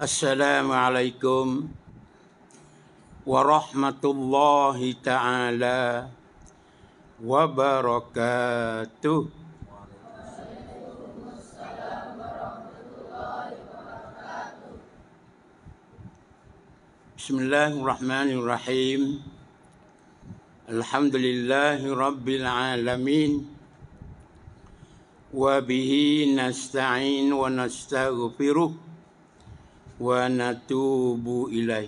السلام عليكم ورحمة الله تعالى وبركاته بسم الله الرحمن الرحيم الحمد لله رب العالمين وبه نستعين ونستغفره wa natubu ilai.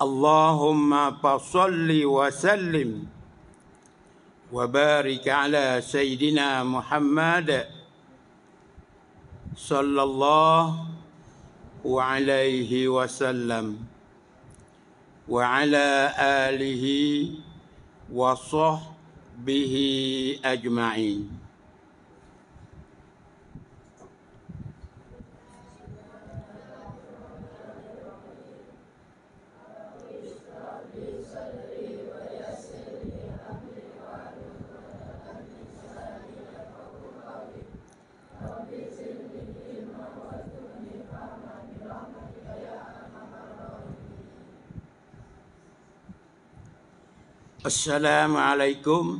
Allahumma fasalli wa sallim wa barik ala sayyidina Muhammad sallallahu alaihi wasallam wa ala alihi wa sahbihi ajma'in. Assalamualaikum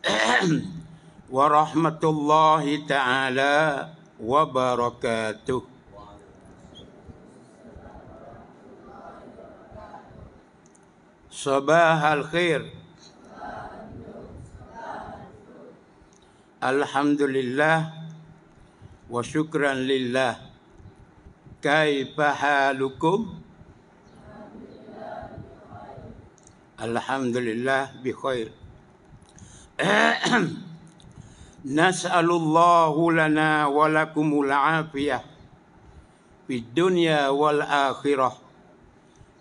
warahmatullahi taala wabarakatuh. Sabah al khair. Alhamdulillah wa syukran lillah. Kaifa halukum? Alhamdulillah bi khair. Nas'alullahu lana wa lakumul afiyah fid dunya wal akhirah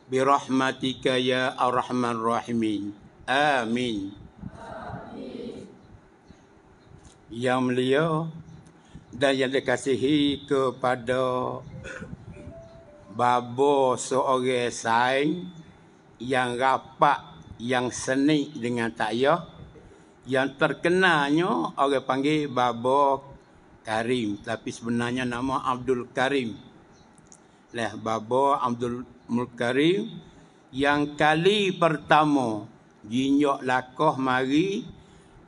bi rahmatika ya arhamar rahimin. Amin. Amin. Yang mulia dan yang dikasihi kepada babo seorang sain yang rapat yang seni dengan takyah yang terkenalnya orang panggil Babo Karim tapi sebenarnya nama Abdul Karim lah Babo Abdul Mul Karim, yang kali pertama ginyok lakoh mari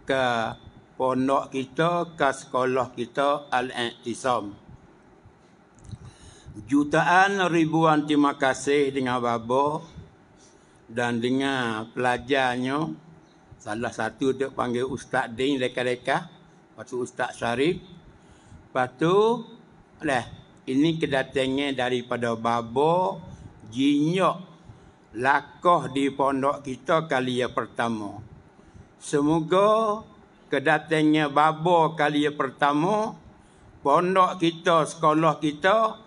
ke pondok kita ke sekolah kita Al-Iqtisam jutaan ribuan terima kasih dengan Babo dan dengar pelajarnya salah satu dia panggil ustaz Ding leka-leka lepas tu ustaz Syarif lepas tu leh, ini kedatangnya daripada babo jinyok lakoh di pondok kita kali yang pertama semoga kedatangnya babo kali yang pertama pondok kita sekolah kita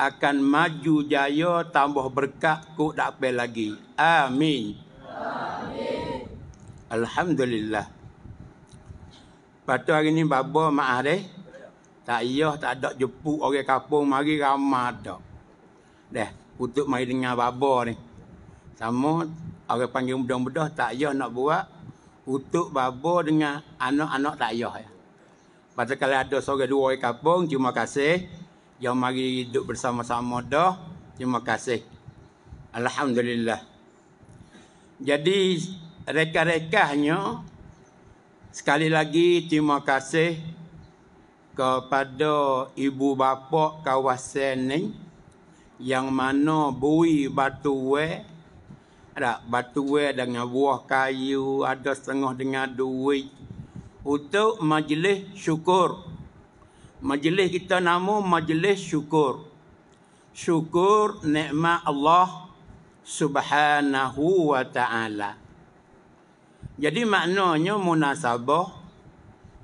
akan maju jaya tambah berkat ku dak pe lagi. Amin. Amin. Alhamdulillah. Patu hari ni babo maah deh. Tak yah tak ada jepuk orang kampung mari ramah dak. Dah untuk mari dengar babo ni. Sama orang panggil mudah-mudah tak yah nak buat untuk babo dengan anak-anak tak ya. Patu kalau ada seorang dua orang kampung, terima kasih yang mari hidup bersama-sama dah. Terima kasih. Alhamdulillah. Jadi rekan-rekannya sekali lagi terima kasih kepada ibu bapa kawasan ni yang mana bui batu we ada batu we dengan buah kayu ada setengah dengan duit untuk majlis syukur Majlis kita nama majlis syukur. Syukur nikmat Allah Subhanahu wa taala. Jadi maknanya munasabah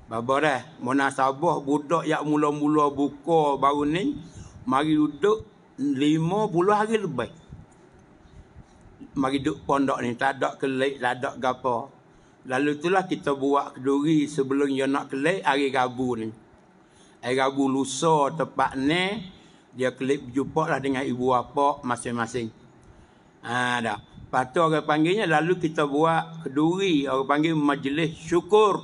Bapa dah, munasabah budak yang mula-mula buka baru ni, mari duduk lima puluh hari lebih. Mari duduk pondok ni, tak ada kelek, tak ada gapa. Lalu itulah kita buat keduri sebelum dia nak kelek, hari gabu ni. Hari Rabu lusa tepat ni dia kelip berjumpa lah dengan ibu bapa masing-masing. Ha dah. Patu orang panggilnya lalu kita buat keduri orang panggil majlis syukur.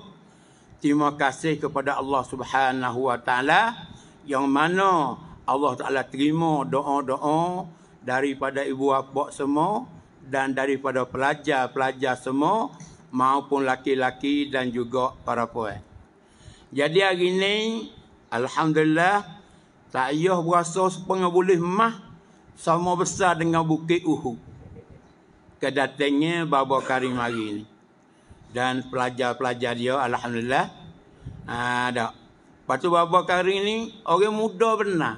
Terima kasih kepada Allah Subhanahu Wa Taala yang mana Allah Taala terima doa-doa daripada ibu bapa semua dan daripada pelajar-pelajar semua maupun laki-laki dan juga para puan. Jadi hari ini Alhamdulillah tak yah berasa sepengah boleh mah sama besar dengan bukit Uhu, Kedatangnya Baba Karim hari ni. Dan pelajar-pelajar dia alhamdulillah ada. Ah, Patu tu Karim ni orang muda benar.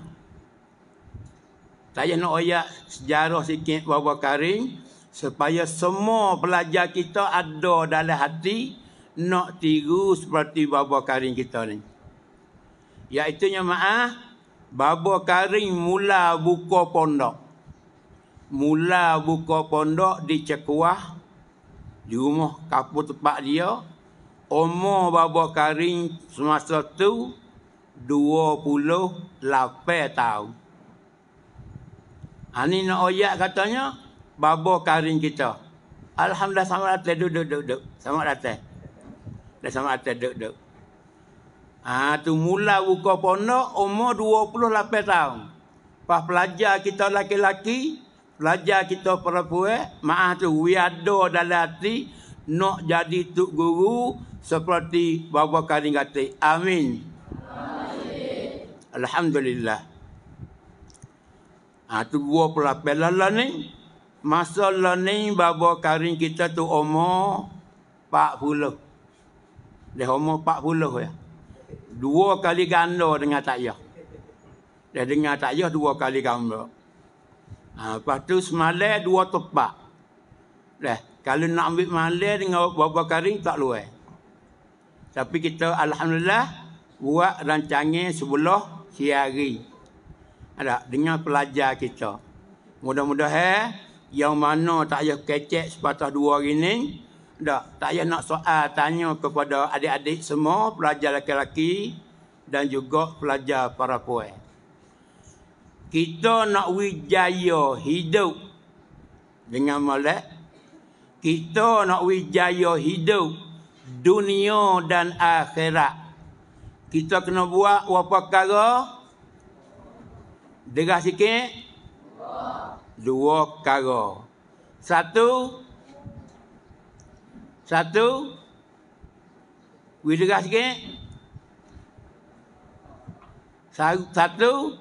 Saya nak oyak sejarah sikit Baba Karim supaya semua pelajar kita ada dalam hati nak tiru seperti Baba Karim kita ni iaitu nya maah baba karing mula buka pondok mula buka pondok di cekuah di rumah kapur tempat dia umur baba karing semasa tu 28 tahun ani ha, nak oyak katanya baba karing kita alhamdulillah sama datang duduk duduk sama datang dah sama datang duduk duduk Ah tu mula buka pondok umur 28 tahun. Pas pelajar kita laki-laki, pelajar kita perempuan, maaf tu we ada dalam hati nak jadi tok guru seperti bapa kami kata. Amin. Amin. Alhamdulillah. Ah tu 28 lah, lah ni. Masa learning bapa karim kita tu umur 40. Dah umur 40 ya dua kali ganda dengan tak yah. Dia dengar tak yah dua kali ganda. Ha, lepas tu semalai dua tepat. Dah, kalau nak ambil malai dengan beberapa kering tak luai. Tapi kita Alhamdulillah buat rancangnya sebelah siari. Ada dengan pelajar kita. Mudah-mudahan yang mana tak yah kecek sepatah dua hari ni, tak, tak payah nak soal tanya kepada adik-adik semua, pelajar lelaki dan juga pelajar para puan. Kita nak wijaya hidup dengan molek. Kita nak wijaya hidup dunia dan akhirat. Kita kena buat apa perkara? Degah Dua. Dua perkara. Satu, satu Wih tegak sikit Satu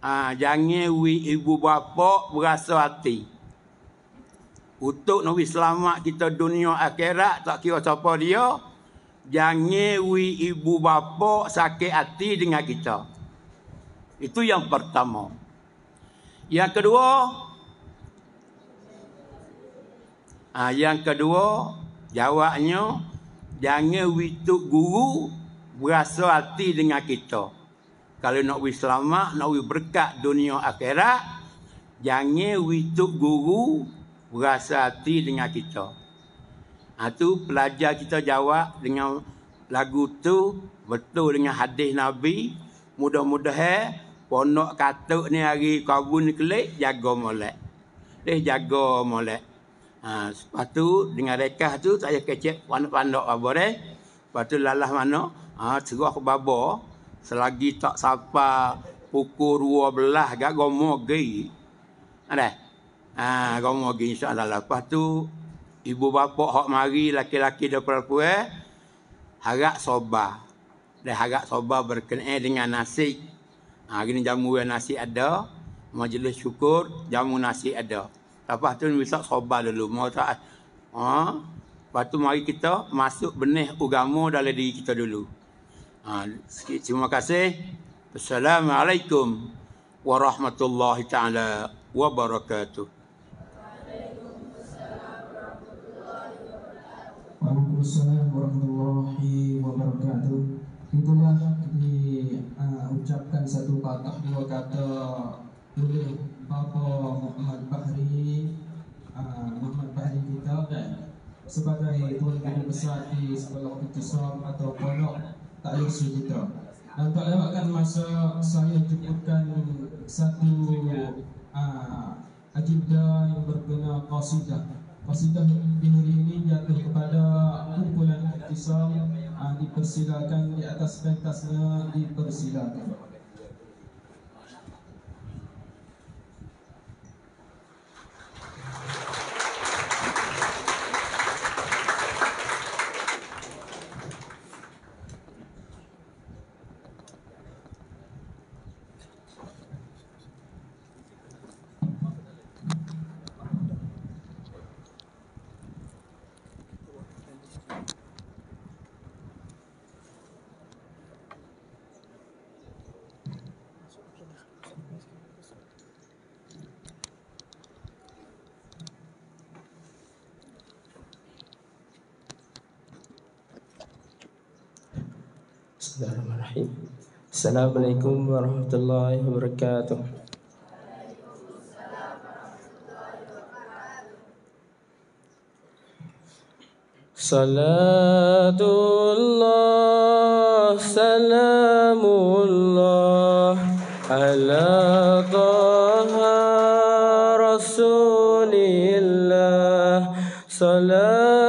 Ah, ha, jangan wi ibu bapa berasa hati. Untuk nabi selamat kita dunia akhirat tak kira siapa dia, jangan wi ibu bapa sakit hati dengan kita. Itu yang pertama. Yang kedua, Ha, yang kedua, jawabnya, jangan wituk guru berasa hati dengan kita. Kalau nak wis selamat, nak wis berkat dunia akhirat, jangan wituk guru berasa hati dengan kita. Itu ah, ha, pelajar kita jawab dengan lagu tu betul dengan hadis Nabi. Mudah-mudahan mudah ponok katuk ni hari kabun kelik jaga molek. Dia eh, jaga molek. Ha, lepas tu dengan rekah tu saya kecek pandok-pandok apa deh. Lepas tu lalah mana? Ha, Terus aku babo. Selagi tak sapa pukul dua belah gak gomo gei. Ada. Ha, ha, gomo gei insya-Allah. Lepas tu ibu bapa hok mari laki-laki dan perempuan eh. harap soba. Dan harap soba berkenaan eh, dengan nasi. Ha, gini jamu yang nasi ada. Majlis syukur, jamu nasi ada. Lepas tu misal sobat dulu. Mau tak. Ha? Lepas tu mari kita masuk benih agama dalam diri kita dulu. Ha, sikit terima kasih. Assalamualaikum warahmatullahi taala wabarakatuh. Assalamualaikum warahmatullahi wabarakatuh. Itulah diucapkan eh, uh, satu kata dua kata dulu. Bapa Muhammad Bahri ah, Muhammad Bahri kita sebagai tuan guru besar di sekolah Kutusam atau Pondok Takluk Suri kita dan tak lewatkan masa saya jemputkan satu ah, agenda yang berkena Qasidah Qasidah di hari ini jatuh kepada kumpulan Kutusam ah, dipersilakan di atas pentasnya dipersilakan السلام عليكم ورحمة الله وبركاته صلاة الله سلام الله على طه رسول الله صلاة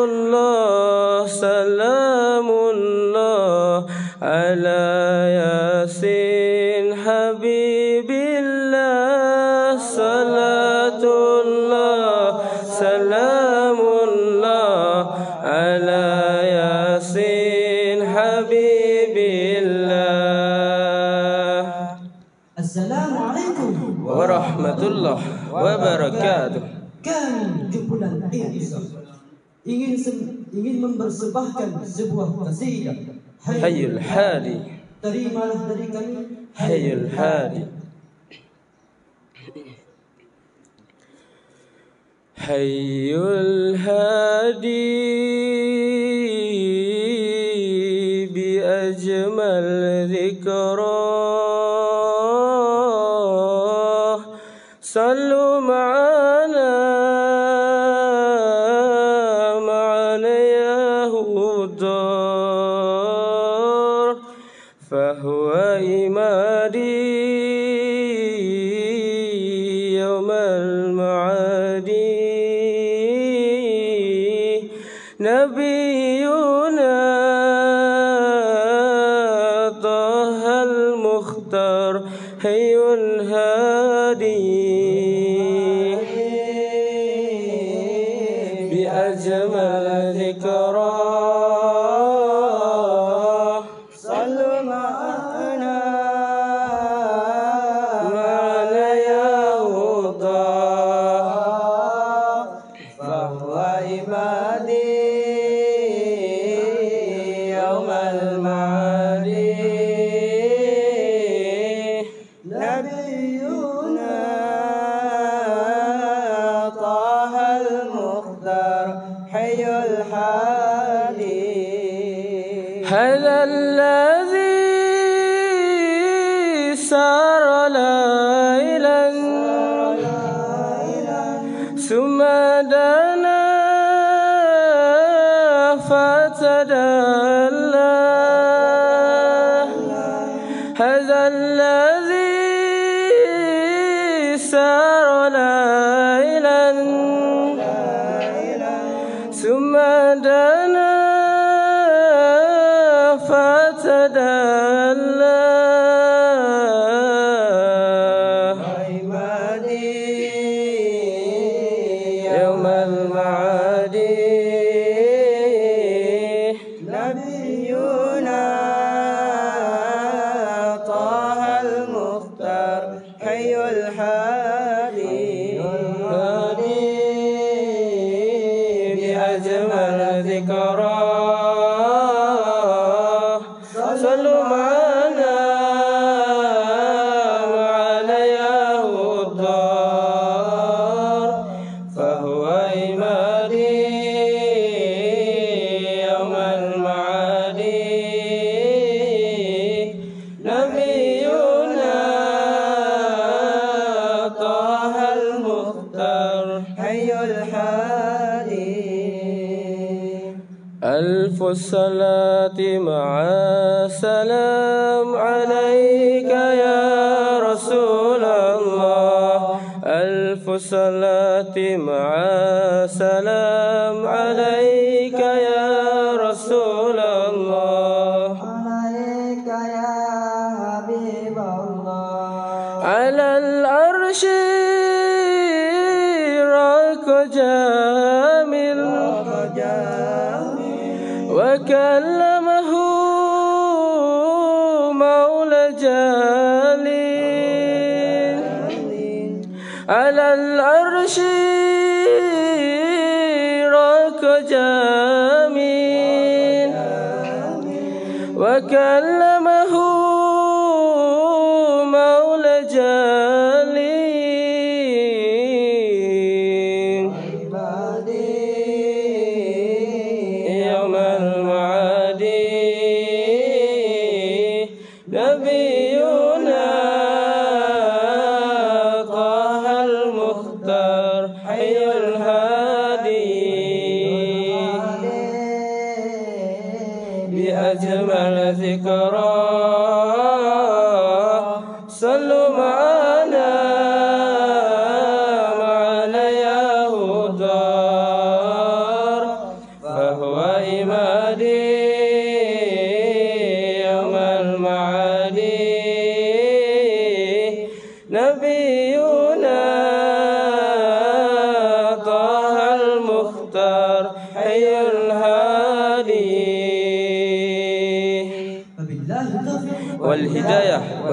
كل bersebahkan sebuah taziyah Hayyul Hadi Terimalah dari kami Hayyul Hadi Hayyul Hadi bi ajmal dhikra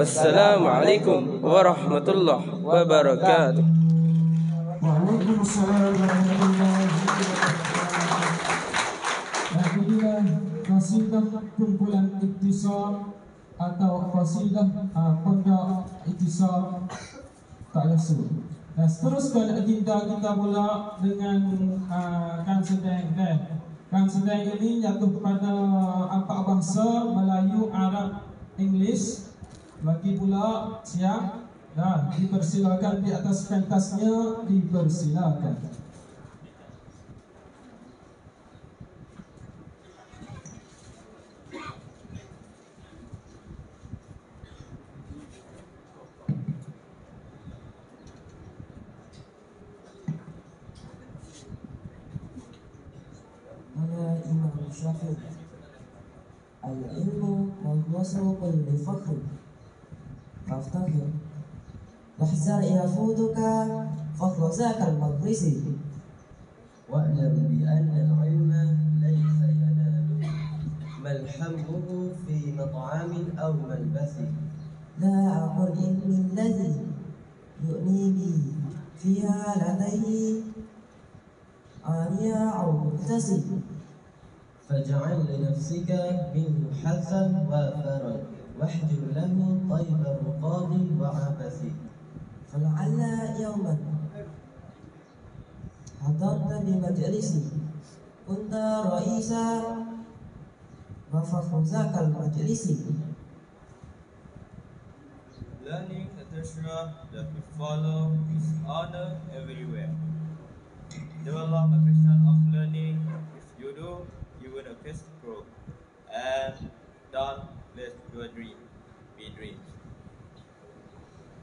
Assalamualaikum warahmatullahi wabarakatuh. Alhamdulillah Kasidah Kumpulan Iktisar Atau Kasidah uh, Pondok Tak rasa Dan seteruskan agenda kita pula Dengan uh, Kan Sedeng eh. Kan Sedeng ini jatuh kepada apa bangsa Melayu, Arab, Inggeris lagi pula siap dan dipersilakan di atas pentasnya dipersilakan. Al-ilmu menguasai penuh fakir. فافتخر واحذر يفوتك فخر ذاك المدرسي واعلم بأن العلم ليس يناله ملحمه في مطعم أو ملبس لا أقل إني الذي يؤني بي فيها لديه عاليا مكتسب فاجعل لنفسك منه حظا وأثرا واحجب له طيب الرقاب وعبثي فلعل يوما حضرت بمجلسي كنت رئيسا وفق ذاك المجلس Learning Natasha that we follow is honor everywhere. Develop a passion of learning. If you do, you will a best grow. And done dua dream Be dream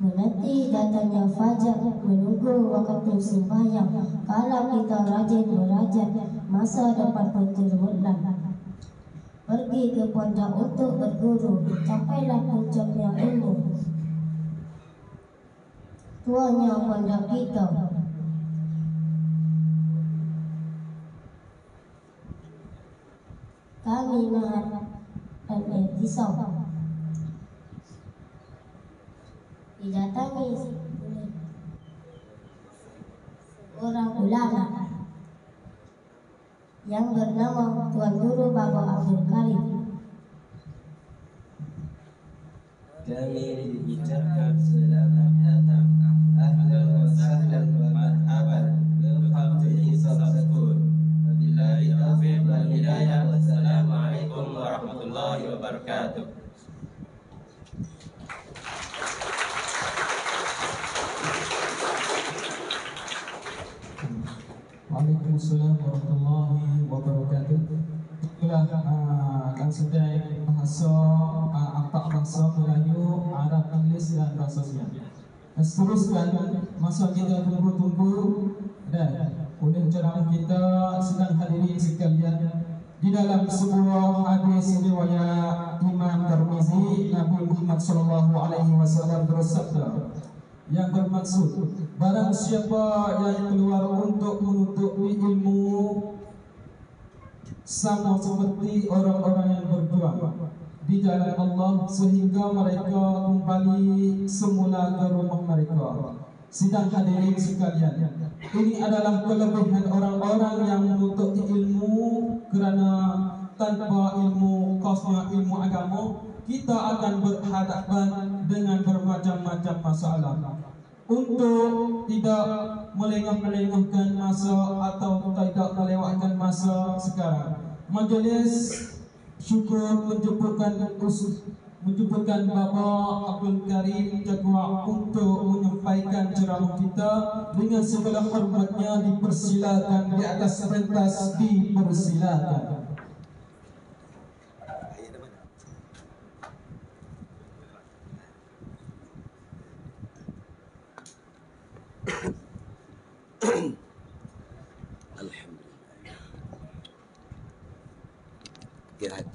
Menanti datangnya fajar Menunggu waktu sembahyang Kalau kita rajin berajar Masa dapat penjelulang Pergi ke pondok untuk berguru Capailah puncak yang ilmu Tuanya pondok kita Kami mahat Dan eh, didatangi orang ulama yang bernama Tuan Guru Bapa Abdul Karim. Kami diucapkan selamat datang Ahlan wa sahlan wa marhaban Bilhamdulillah sallallahu alaihi wa sallam Wa bilahi taufiq wa hidayah Wassalamualaikum warahmatullahi wabarakatuh dan rasanya dan seteruskan masa kita tunggu-tunggu dan oleh ceramah kita senang hadirin sekalian di dalam sebuah hadis riwayat Imam Tirmizi Nabi Muhammad sallallahu alaihi wasallam bersabda yang bermaksud barang siapa yang keluar untuk menutupi ilmu sama seperti orang-orang yang berjuang di jalan Allah sehingga mereka kembali semula ke rumah mereka. Sidang hadirin sekalian, ini adalah kelebihan orang-orang yang menuntut ilmu kerana tanpa ilmu kosma ilmu agama kita akan berhadapan dengan bermacam-macam masalah. Untuk tidak melengah-melengahkan masa atau tidak melewatkan masa sekarang, majlis syukur menjumpakan khusus menjumpakan Bapa Abdul Karim Ketua untuk menyampaikan ceramah kita dengan segala hormatnya dipersilakan di atas pentas dipersilakan. Alhamdulillah. Gerak.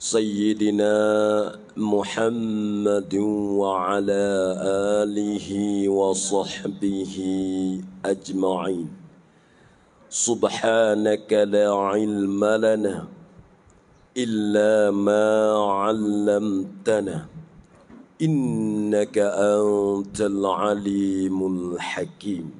سيدنا محمد وعلى آله وصحبه أجمعين سبحانك لا علم لنا إلا ما علمتنا إنك أنت العليم الحكيم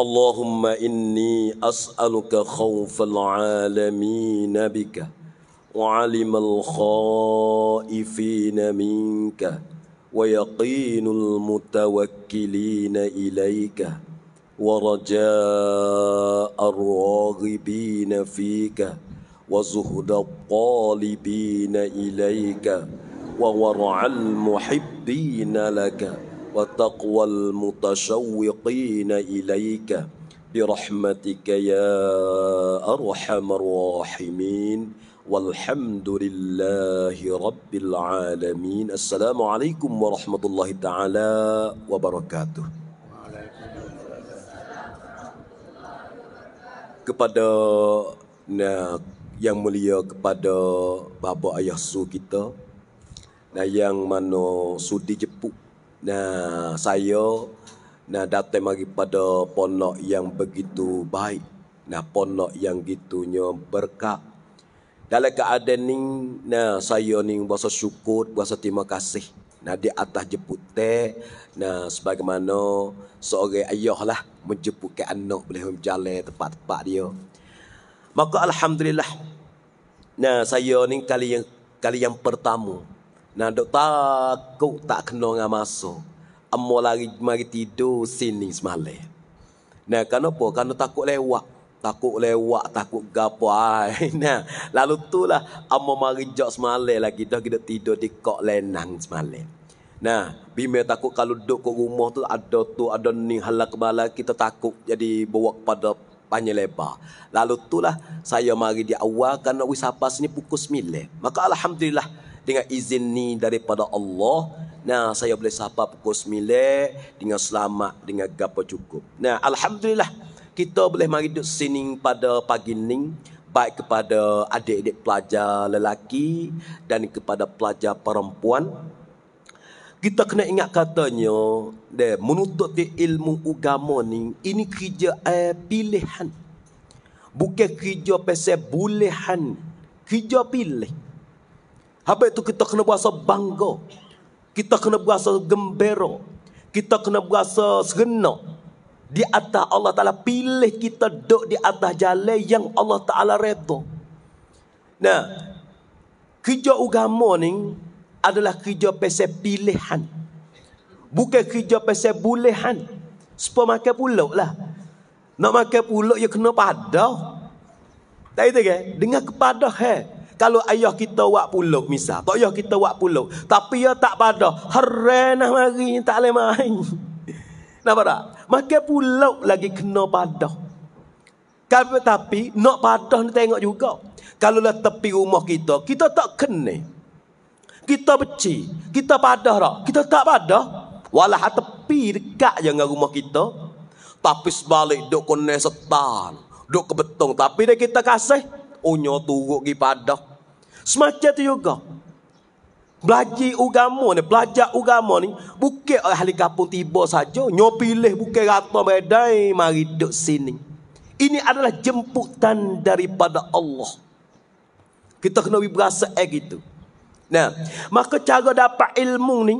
اللهم إني أسألك خوف العالمين بك وعلم الخائفين منك ويقين المتوكلين إليك ورجاء الراغبين فيك وزهد الطالبين إليك وورع المحبين لك وتقوى المتشوقين إليك برحمتك يا أرحم الراحمين والحمد لله رب العالمين السلام عليكم ورحمة الله تعالى وبركاته kepada nah, yang mulia kepada bapa ayah su kita dan nah, yang mana sudi jepuk na saya na datang lagi pada ponok yang begitu baik na ponok yang gitunya berkah. dalam keadaan ni na saya ni berasa syukur berasa terima kasih na di atas jeput teh na sebagaimana seorang ayah lah menjemput ke anak boleh menjala tempat-tempat dia maka alhamdulillah na saya ni kali yang kali yang pertama nak duk takut tak kena dengan masa. Amo lari mari tidur sini semalam. Nah, kenapa? Kerana takut lewat. Takut lewat, takut gapo ai. Nah, lalu itulah amo mari jok semalam lagi dah kita tidur di kok lenang semalam. Nah, bime takut kalau duduk ke rumah tu ada tu ada ni halak bala kita takut jadi bawa kepada panjang lebar. Lalu lah saya mari di awal kerana wisapa sini pukul 9. Maka alhamdulillah dengan izin ni daripada Allah. Nah, saya boleh sapa pukul 9 dengan selamat dengan gapo cukup. Nah, alhamdulillah kita boleh mari duduk sini pada pagi ni baik kepada adik-adik pelajar lelaki dan kepada pelajar perempuan. Kita kena ingat katanya, deh, menuntut ilmu agama ni, ini kerja eh, pilihan. Bukan kerja pasal bulehan. Kerja pilih. Apa itu kita kena berasa bangga. Kita kena berasa gembira. Kita kena berasa serenak. Di atas Allah Ta'ala pilih kita duduk di atas jalan yang Allah Ta'ala redha. Nah, kerja agama ni adalah kerja pasal pilihan. Bukan kerja pasal bolehan. Sepa makan pulak lah. Nak makan pulak, ya kena padah. Tak itu ke? Dengan kepada, hei kalau ayah kita buat puluk misal tak ayah kita buat puluk tapi ya tak pada harenah mari tak boleh main nampak tak makan puluk lagi kena pada Kalau tapi nak pada ni tengok juga kalau lah tepi rumah kita kita tak kena kita beci kita pada tak kita tak pada walah tepi dekat je dengan rumah kita tapi sebalik duk kena setan duk kebetung. tapi dia kita kasih unyo tunggu di padah Semacam tu juga. Belajar agama ni, belajar agama ni, bukan ahli kampung tiba saja, nyo pilih bukan rata badai mari duk sini. Ini adalah jemputan daripada Allah. Kita kena berasa eh gitu. Nah, maka cara dapat ilmu ni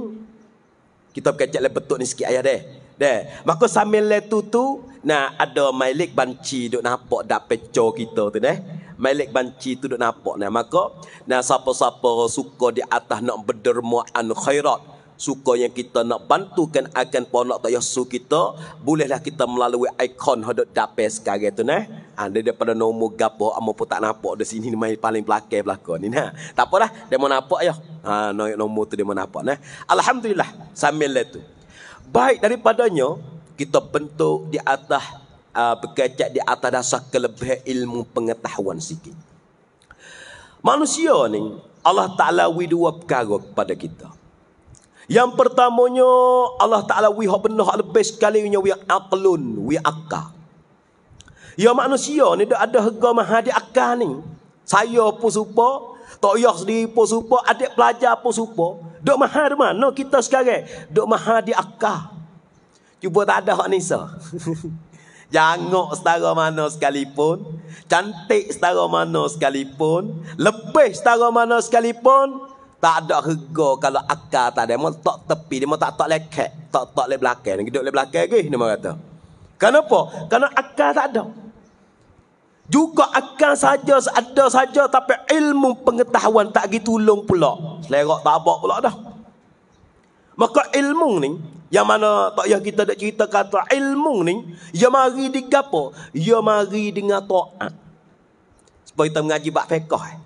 kita kecek le betul ni sikit ayat deh. Deh. Maka sambil le tu tu, nah ada Malik banci duk nampak dak peco kita tu deh. Malik banci tu duk nampak ni. Maka, dan siapa-siapa suka di atas nak berderma an khairat. Suka yang kita nak bantukan akan ponak tak yasu kita. Bolehlah kita melalui ikon yang duk dapet sekarang tu ni. Ha, dia daripada nombor gapoh Amo pun tak nampak di sini. Ni paling belakang belakang ni. Nah. Tak apalah. Dia mau nampak ya. Ha, nombor tu dia mau nampak ni. Alhamdulillah. Sambil lah tu. Baik daripadanya, kita bentuk di atas uh, ah, berkecak di atas dasar kelebih ilmu pengetahuan sikit. Manusia ni Allah Ta'ala wi dua perkara kepada kita. Yang pertamanya Allah Ta'ala wi hak benar lebih sekali nya wi aqlun wi akal. Ya manusia ni dah ada harga maha di akal ni. Saya pun supa, tok yah sendiri pun supa, adik pelajar pun supa. Dok maha di mana kita sekarang? Dok maha di akal. Cuba tak ada hak nisa. Jangok setara mana sekalipun Cantik setara mana sekalipun Lebih setara mana sekalipun Tak ada harga kalau akal tak ada Mereka tak tepi, dia tak tak lekat Tak tak lek belakang, duduk lek belakang lagi Dia kata Kenapa? Kerana akal tak ada Juga akal saja ada saja Tapi ilmu pengetahuan tak pergi tolong pula Selerok tak apa pula dah Maka ilmu ni yang mana tak payah kita nak cerita kata ilmu ni, ia ya mari di gapo? Ia ya mari dengan taat. Sebab kita mengaji bab fiqh. Eh.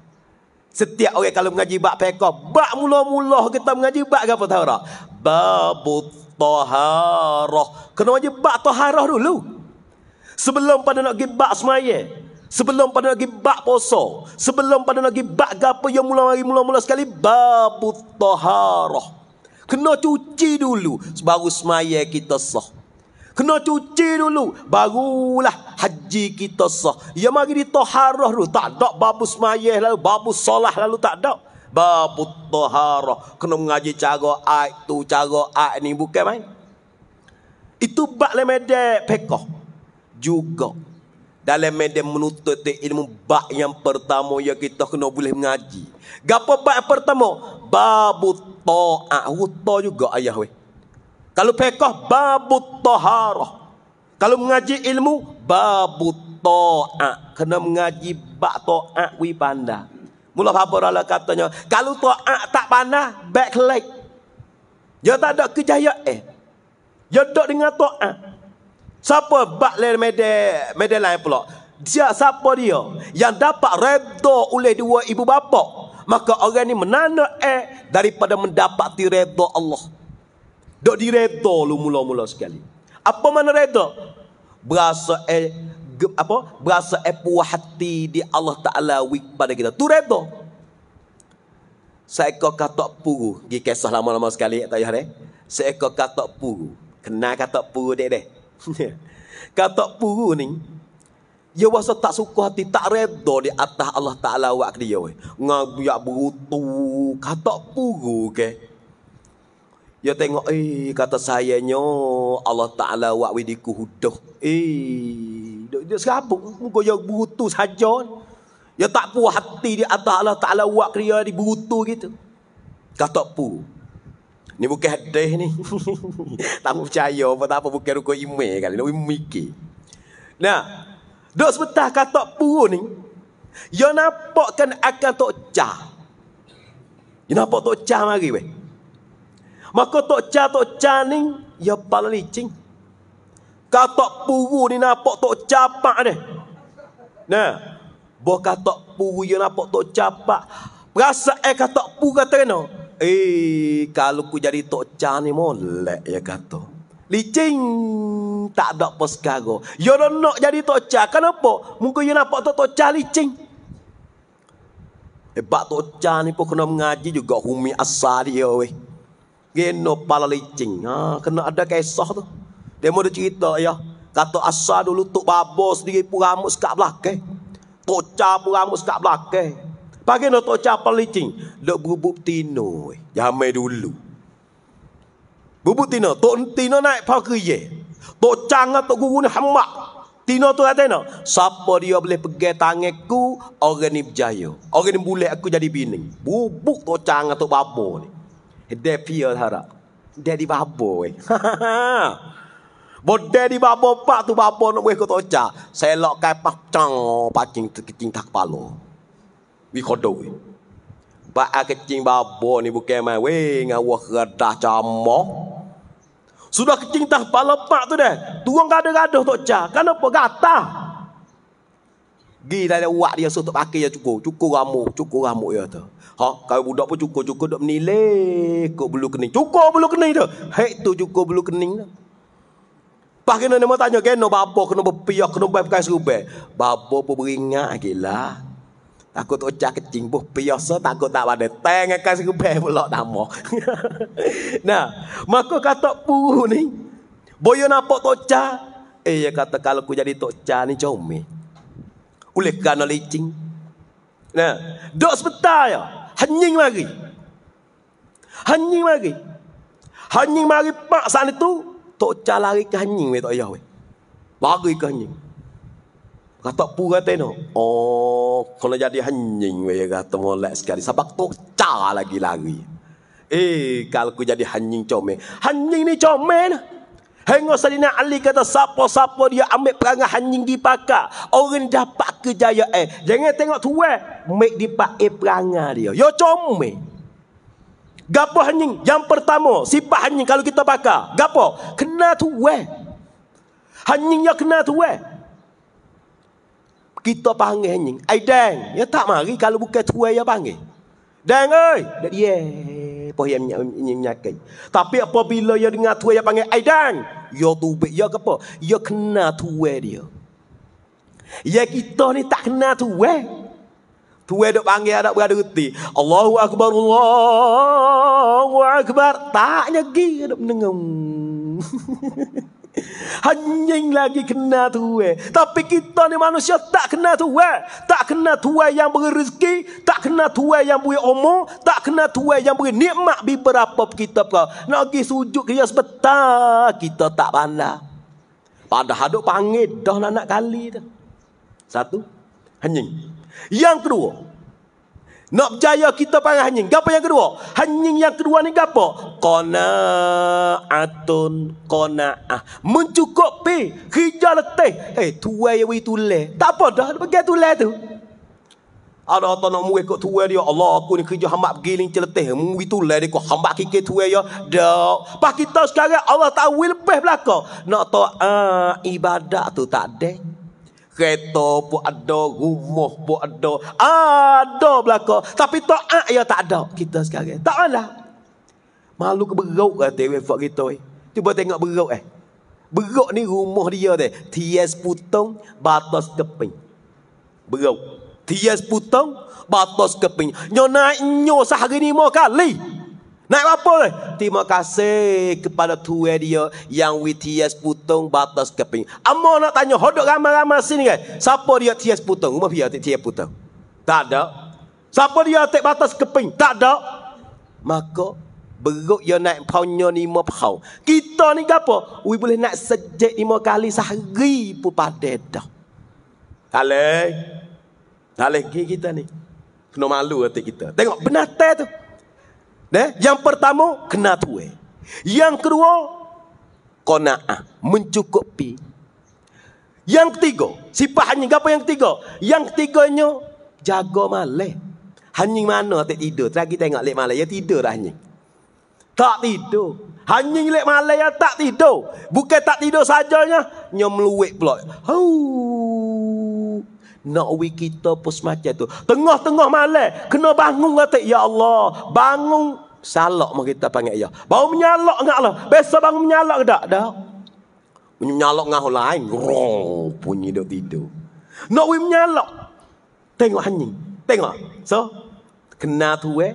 Setiap orang kalau mengaji bab fiqh, bab mula-mula kita mengaji bab gapo tahu tak? Bab taharah. Kena mengaji bab taharah dulu. Sebelum pada nak pergi bab semaya. Sebelum pada nak pergi bak poso. Sebelum pada nak pergi bak gapa yang mula-mula sekali. Babu taharah. Kena cuci dulu baru semaya kita sah. Kena cuci dulu barulah haji kita sah. Ya mari ditoharah dulu. Tak ada babu semaya lalu babu solah lalu tak ada. Babu toharah. Kena mengaji cara ait tu cara ait ni bukan main. Itu bak le medek pekoh. Juga dalam medan menuntut ilmu bak yang pertama yang kita kena boleh mengaji. Gapo bak pertama? babu ta'ah. Huta juga ayah weh. Kalau pekoh babu taharah. Kalau mengaji ilmu, babu ta'ah. Kena mengaji bak ta'ah wi panda. Mula Fabur Allah katanya, kalau ta'ah tak panda, backlight. Dia ya tak ada kejayaan. Eh. Dia ya duduk dengan ta'ah. Siapa bak lain mede, mede lain pulak. Dia, siapa dia? Yang dapat redha oleh dua ibu bapa maka orang ni menana eh daripada mendapati redha Allah. Dok diredha lu mula-mula sekali. Apa mana redha? Berasa eh apa? Berasa eh puas hati di Allah Taala wik pada kita. Tu redha. Seekor katak puru, di kisah lama-lama sekali tak payah deh. Seekor katak puru. Kenal katak puru dek deh. katak puru ni Ya, wasa tak suka hati, tak redha di atas Allah Ta'ala awak ke dia. Ngabiak berutu, kata puru ke. Ya tengok, eh kata saya nyo Allah Ta'ala awak widi kuhuduh. Eh, dia serabut. Muka ya berutu saja. Ya tak puas hati di atas Allah Ta'ala awak ke dia, dia berutu gitu. Kata puru. Ni bukan hadis ni. tak percaya apa-apa bukan rukun imeh kali. Nak mikir. Nah, Duk sebetah kata puru ni, ya nampak kan akan tok cah. Ya nampak tok cah mari weh. Maka tok cah tok cah ni, ya pala licin. kata puru ni nampak tok capak ni. Nah, buah kata puru ya nampak tok capak. Rasa eh katok puru kata kena. Eh, kalau ku jadi tok cah ni molek ya kata. Licing tak ada apa sekarang. You don't jadi toca, Kenapa? Mungkin you nak tu toca licing. Eh, bak toca ni pun kena mengaji juga humi asal dia weh. Geno pala licing. Ha, kena ada kisah tu. Dia mau cerita ya. Kata asal dulu tok babo sendiri pun ramuk sekat belakang. Tocah pun ramuk sekat belakang. Pagi nak tocah pala licin. Duk bubuk tino weh. Jamai dulu. Bubu tina, tok tina naik pa ke ye. Tok cang atau lah, guru ni hamak. tino tu ada nak, siapa dia boleh pegang tangeku orang ni berjaya. Orang ni boleh aku jadi bini. Bubuk tok cang atau lah, babo ni. Dia pia harap. Dia di babo eh. Bodeh di babo pak tu babo nak buat kotor cah. Saya lok kai pak cang ah, pacing terkecing tak palo. Wi kodoh eh. Pak kecing babo ni bukan mai, weh ngawak gerdah camok. Sudah kecintah kepala pak tu dah. Turun gaduh-gaduh tok cah. Kenapa gatah? Gi dah ada uak dia suruh tok pakai ya cukup. Cukup ramuk, cukup ramuk ya tu. Ha, kalau budak pun cukup-cukup dok menilai kok bulu kening. Cukup bulu kening tu. Hek tu cukup bulu kening tu. Pak kena nama tanya kena bapa kena berpiak kena bai pakai serubai. Bapa pun beringat gila. Takut tu cak kecing buh piyasa takut tak ada tengah kasih ke bay pula tamo. nah, maka kata puh ni boyo napo tu cak. Eh ya kata kalau ku jadi tu ni jome. Ulih kan licing. Nah, dos sebentar ya. Hanying lagi, Hanying lagi, Hanying lagi. pak san itu toca lagi lari ke hanying ya we. Bagi ke hanying. Kata pu kata ni. Oh, kalau jadi hanying we kata molek sekali. Sabak tu ca lagi lari. Eh, kalau ku jadi hanying comel. Hanying ni comel. Hengo Salina Ali kata siapa-siapa dia ambil perangai hanying di pakar. Orang dapat kejayaan. Eh, jangan tengok tu eh. Mek pakai perangai dia. Yo comel. Gapo hanying? Yang pertama, sifat hanying kalau kita pakar. Gapo? Kena tu eh. Hanying yang kena tu eh kita panggil anjing. Ai deng, ya tak mari kalau bukan tuai yang panggil. Deng oi, dak ye. Poh yang nyak nyak Tapi apabila dia dengar tuai yang panggil ai deng, ya tube ya apa? Ya kena tuai dia. Ya kita ni tak kena tuai, tuai dak panggil anak berada reti. Allahu akbar Allahu akbar. Tak nyegi dak mendengung. Hanying lagi kena tuwe, Tapi kita ni manusia tak kena tuwe, Tak kena tuwe yang berrezeki. Tak kena tuwe yang beri umur. Tak kena tuwe yang beri nikmat beberapa kita. Nak pergi sujud kaya sebetar. Kita tak pandang. Padahal duk panggil dah lah nak kali tu. Satu. Hanying. Yang kedua. Nak berjaya kita panggil hanying. Gapa yang kedua? Hanying yang kedua ni gapa? Qanaatun qanaah. Mencukupi kerja letih. Eh, hey, tua ya we Tak apa dah, pergi tu tu. Ada apa nak muih kok tua dia? Allah aku ni kerja hamba giling celeteh. Muih tu le dia kok hamba kike tua ya. Dak. Pak kita sekarang Allah tahu lebih belaka. Nak tahu uh, ibadat tu tak deh kereta pun ada, rumah pun ada. Ada belaka. Tapi to'ak ya tak ada kita sekarang. Tak ada. Malu ke beruk lah telefon kita. Cuba tengok beruk eh. Beruk ni rumah dia teh. Tias putong, batas keping. Beruk. Tias putong, batas keping. Nyo naik nyo sehari ni mau kali. Naik apa ni? Terima kasih kepada tuan dia yang we TS putung batas keping. Amo nak tanya hodok ramai-ramai sini kan? Siapa dia TS putung? Rumah dia TS putung. Tak ada. Siapa dia tak batas keping? Tak ada. Maka beruk yang naik punya lima pahau. Kita ni ke apa? We boleh naik sejak lima kali sehari pun pada dah. Halik. Halik kita ni. Kena malu hati kita. Tengok benar tu. Eh? Yang pertama, kena tuai. Yang kedua, kona'ah. Mencukupi. Yang ketiga, sifat hanya. Apa yang ketiga? Yang ketiganya, jaga malih. Hanya mana tak tidur? Terlagi tengok lek malih, ya tidur dah hanya. Tak tidur. Hanya lek malih ya tak tidur. Bukan tak tidur sajanya, nyom luwek pula. Huuu nak wi kita pun semacam tu. Tengah-tengah malam kena bangun kata ya Allah, bangun salak mak kita panggil ya. Bau menyalak enggak lah. Besok bangun menyalak dak dak. Bunyi menyalak ngah lain. Rong bunyi dak tidur. Nak wi menyalak. Tengok anjing. Tengok. So kena tuwe eh.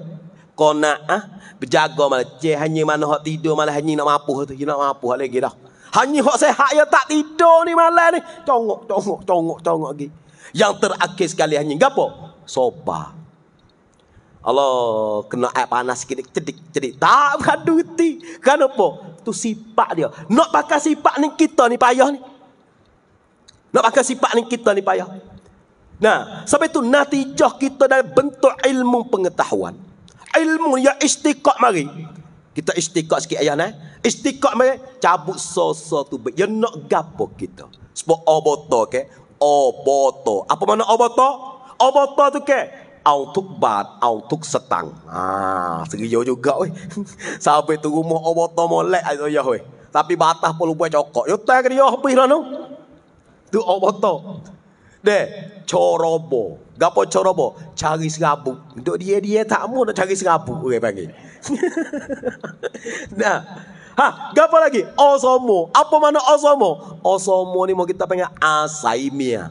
qanaah berjaga malah je hanya mana hak tidur malah hanya nak mampu tu nak mampu lagi dah hanya hak sehat ya tak tidur ni malam ni congok congok congok congok lagi yang terakhir sekali hanya gapo sopa Allah kena air panas sikit cedik cedik tak berduti kan apa tu sifat dia nak pakai sifat ni kita ni payah ni nak pakai sifat ni kita ni payah nah sampai tu natijah kita dari bentuk ilmu pengetahuan ilmu ya istiqak mari kita istiqak sikit ayah nah istiqak mari cabut sosa tu ya nak gapo kita sebab obot oh, ke oboto. Apa mana oboto? Oboto tu ke? Au tuk bat, au tuk setang. Ah, segiyo juga weh. Sampai tu rumah oboto molek ayo ha, ya weh. Tapi batah pun lupa cokok. Yo tak kerja apa hilang tu? Tu oboto. Deh, corobo. Gapo corobo? Cari serabu. Untuk dia dia tak mau nak cari serabu. Okey panggil. nah, Ha, gapo lagi? Osomo. Apa mana osomo? Osomo ni mau kita panggil asaimia.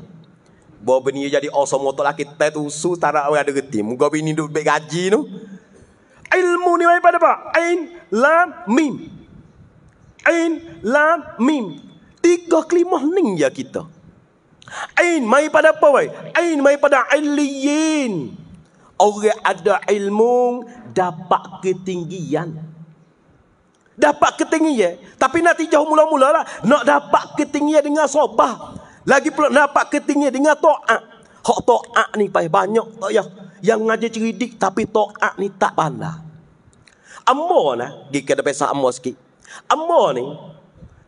Bawa bini jadi osomo tu laki teh tu sutara awak ada geti. Muka bini duduk baik gaji Ilmu ni apa apa? Ain, lam, mim. Ain, lam, mim. Tiga kelimah ni ya kita. Ain mai pada apa wei? Ain mai pada aliyin. Orang ada ilmu dapat ketinggian. Dapat ketinggian. Tapi nanti jauh mula-mula lah. Nak dapat ketinggian dengan sobah. Lagi pula dapat ketinggian dengan to'ak. Hak to'ak ni payah banyak tak ya. Yang ngaji ceridik tapi to'ak ni tak pandai. Amor lah. Gika dah pesan amor sikit. Amor ni.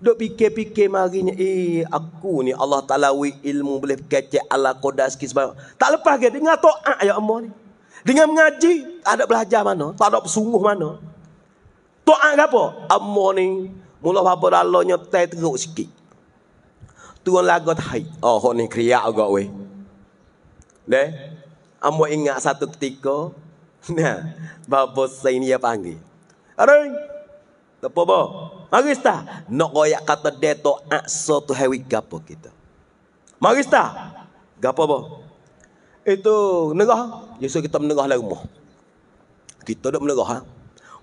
Duk fikir-fikir mari ni. Eh aku ni Allah Ta'ala wik ilmu boleh kecek ala kodas sikit sebab. Tak lepas ke dengan to'ak ya amor ni. Dengan mengaji. Tak ada belajar mana. Tak ada bersungguh mana. Tuan ke apa? Amo ni. Mula apa Allah nyetai teruk sikit. Tuan lagu tahi. Oh, ni kriak juga weh. Deh. Amo ingat satu ketika. Nah. Bapa saya ni panggil. Arang. Tepuk apa? Mari kita. Nak koyak kata dia tu aksa tu hewi gapo kita. Mari kita. Gapo apa? Itu negah. Yesus kita menegah lah rumah. Kita dah menegah Ha?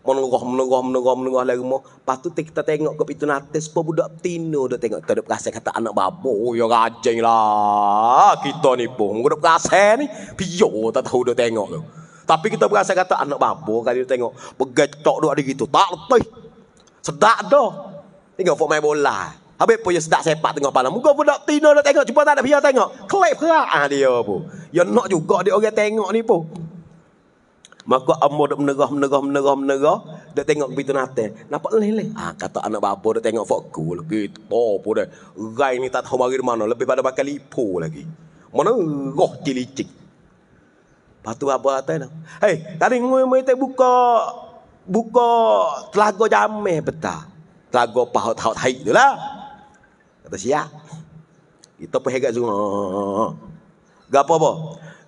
menengah menengah menengah menengah lagi mo lepas tu kita tengok ke pintu nanti sepa budak tino dia tengok tu kasih kata anak babu oh ya rajin lah kita ni pun muka dia berasa ni piyo tak tahu dia tengok tu tapi kita berasa kata anak babu kali dia tengok begetok dia ada gitu tak letih sedak dah tengok fok main bola Habis pun dia sedap sepak tengok pala. Muka budak tino dah tengok. cuma tak ada piyo tengok. Klik perak ah, dia pun. Dia ya nak juga dia orang tengok ni pun. Maka ambo dak menerah menerah menerah menerah dak tengok pintu nate. Napa leleh. Ah kata anak babo dak tengok fokku lagi. Apa oh, pun dah. ni tak tahu mari mana lebih pada bakal lipo lagi. Mana roh cilicik. Patu apa kata nak? Hei, tadi ngui-ngui tak buka buka telaga jameh betah. Telaga pahot-hot hai tu lah. Kata siap. Itu pun hegat semua. Gak apa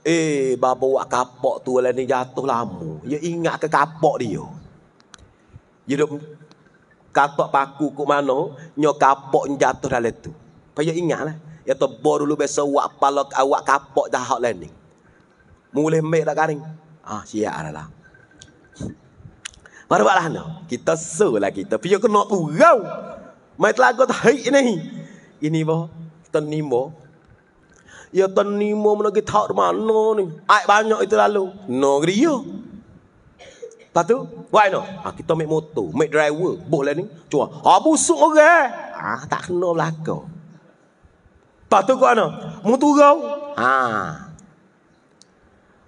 Eh, babo wak kapok tu lah ni jatuh lama. Ya, dia ingat ke kapok dia. Dia ya, duk katok paku ku mano, nyok kapok jatuh dalam tu. Paya ingat lah. Ya tu bo dulu besok wak palok awak kapok dah hak landing. Mulih mek dah garing. Ah, siap lah lah. Mari buatlah no. Kita selah kita. Pergi kena urau. Mai telaga tak hai ini. Ini boh. Kita ni boh ya tanimo mana kita tahu mana ni. Ai banyak itu lalu. No griyo. Patu, why no? Ah kita make motor, make driver, boleh ni. Cuba, ha busuk orang. Okay. Eh. Ah tak kena belaka. Patu kau no, motor kau. Ha.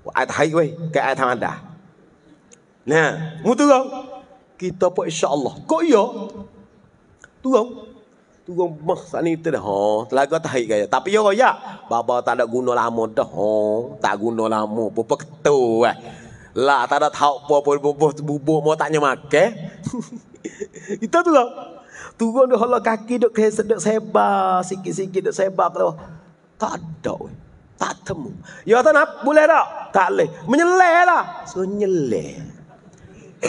Ah. Ai hai wei, ke ai tak ada. Nah, motor kau. Kita pun insya-Allah. Kok ya? Turun turun bah sat ni tu dah. Ha, telaga tahi gaya. Tapi yo ya, baba tak ada guna lama dah. Ha, tak guna lama. Apa ketu eh. Lah tak ada tahu apa-apa bubuh bubuh mau tak eh. Itu tu lah. Turun dia hala kaki dok kaya sedek sebar. Sikit-sikit dok sebar. Kalau, tak ada. Tak temu. Yo tak nak boleh tak? Tak leh, Menyeleh lah. So nyeleh.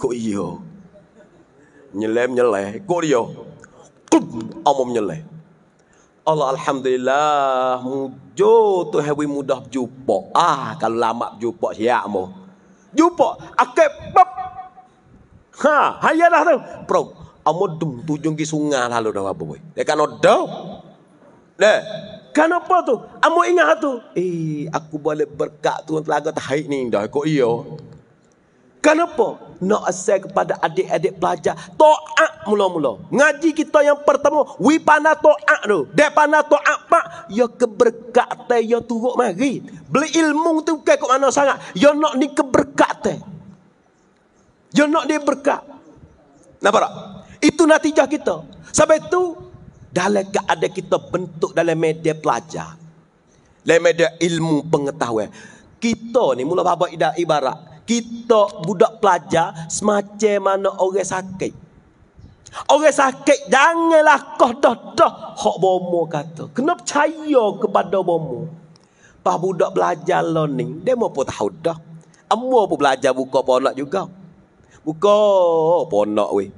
Kok iya? nyelem nyeleh gor yo amom nyeleh Allah alhamdulillah mujo tu hewi mudah jumpa ah kalau lama jumpa siap mo jumpa akep pop ha haya lah tu pro amom dum tujung ki sungai lalu dah apa boy dek kan odo deh kan apa tu amo ingat tu eh aku boleh berkat tu telaga tahai ni dah kok iyo kan apa nak asal kepada adik-adik pelajar to'ak mula-mula ngaji kita yang pertama wi pana to'ak tu dek pana to'ak pak ya keberkat te ya turuk mari beli ilmu tu bukan kok mana sangat ya nak ni keberkat te ya nak ni berkat nampak tak itu natijah kita sampai tu dalam keadaan kita bentuk dalam media pelajar dalam media ilmu pengetahuan kita ni mula bapa ibarat kita budak pelajar semacam mana orang sakit. Orang sakit janganlah kau dah dah hok bomo kata. Kena percaya kepada bomo. Pak budak belajar lo ni, dia mau pun tahu dah. Amu pun belajar buka ponak juga. Buka ponak weh.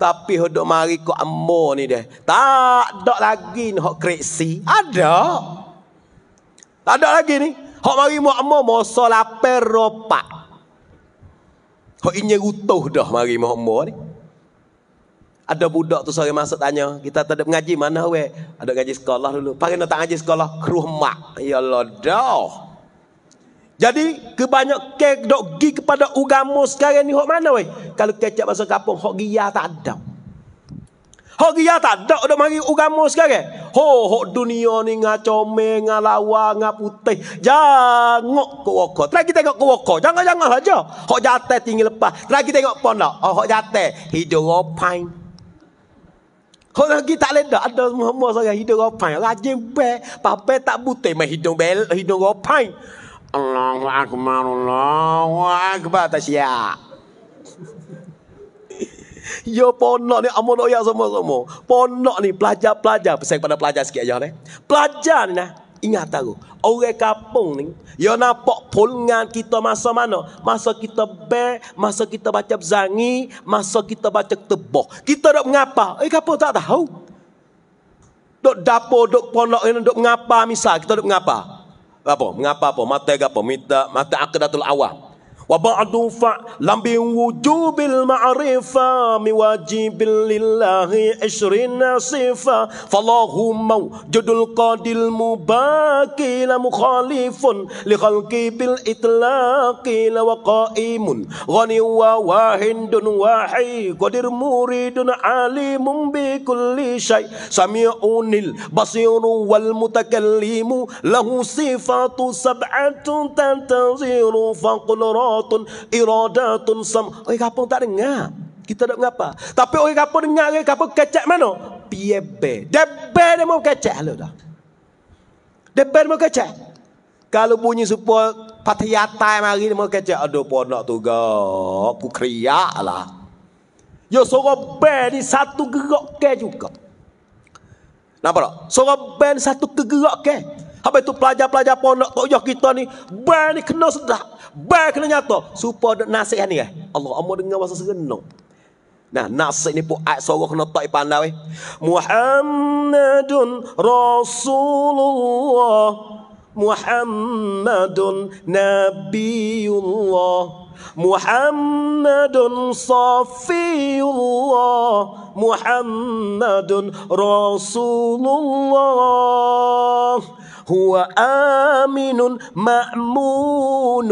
Tapi hodok mari kau ambo ni deh. Tak ada lagi ni hok kreksi. Ada. Tak ada lagi ni. Hok mari mau ambo masa lapar ropak. Kau inye utuh dah mari mahamma ni. Ada budak tu sore masuk tanya, kita tak ada mengaji mana weh? Ada ngaji sekolah dulu. Pagi nak ngaji sekolah, keruh mak. Ya Allah dah. Jadi kebanyak kek dok gi kepada ugamu sekarang ni hok mana weh? Kalau kecap masuk kapung hok giya tak ada. Hok dia ya tak dok dok mari ugamo sekarang. Ho ho dunia ni ngaco me ngalawa ngaputih. Jangok ke wokok. Terus kita tengok ke wokok. Jangan jangan saja. Hok jate tinggi lepas. Terus kita tengok pon dak. Oh hok jate hidropain. Kau nak kita tak ledak ada semua-semua seorang hidung ropain. Rajin bel. Papai tak butik main hidung bel, hidung ropain. Allahu Akbar, Allahu Akbar. Tak siap. Yo ya, ponok ni amun doya semua-semua. Ponok ni pelajar-pelajar. Pesan kepada pelajar sikit aja. Ne. Eh. Pelajar ni nah. Ingat tahu. Orang kapung ni. Yo ya, nampak pulangan kita masa mana. Masa kita ber. Masa kita baca bzangi. Masa kita baca teboh. Kita dok mengapa. Eh kapo tak tahu. Dok dapur, dok ponok ni. Dok mengapa misal. Kita dok mengapa. Apa? Mengapa apa? Mata apa? Mata akadatul awam. وبعد فلم بوجوب المعرفة مواجب لله عشرين صفة فالله موجود القاد المباكي لا مخالف لخلقه بالإطلاق لا وقائم غني وواهند واحي قدر مريد عالم بكل شيء سميع البصير والمتكلم له صفات سبعة تنتظر فقل راضي qawatun, iradatun sam. Oi kapo tak dengar. Kita tak ngapa. Tapi oi kapo dengar, oi kapo kecek mana? Piebe. Debe dia mau kecek lo dah. Debe mau kecek. Kalau bunyi supo patiatai mari dia mau kecek. Aduh ponak tu gak. Ku kriak lah. Yo sorok ben ni satu gerok ke juga. Nampak tak? Sorok ben satu gerok ke. Habis tu pelajar-pelajar pondok tok jauh kita ni, bar ni kena sedap. Bar kena nyata. Supaya nasihat ni eh. Allah amo dengar bahasa serenung. Nah, nasik ni pun ayat suara kena tak pandai weh. Muhammadun Rasulullah. Muhammadun Nabiullah. Muhammadun Safiullah. Muhammadun Rasulullah. هو Aminun, مأمون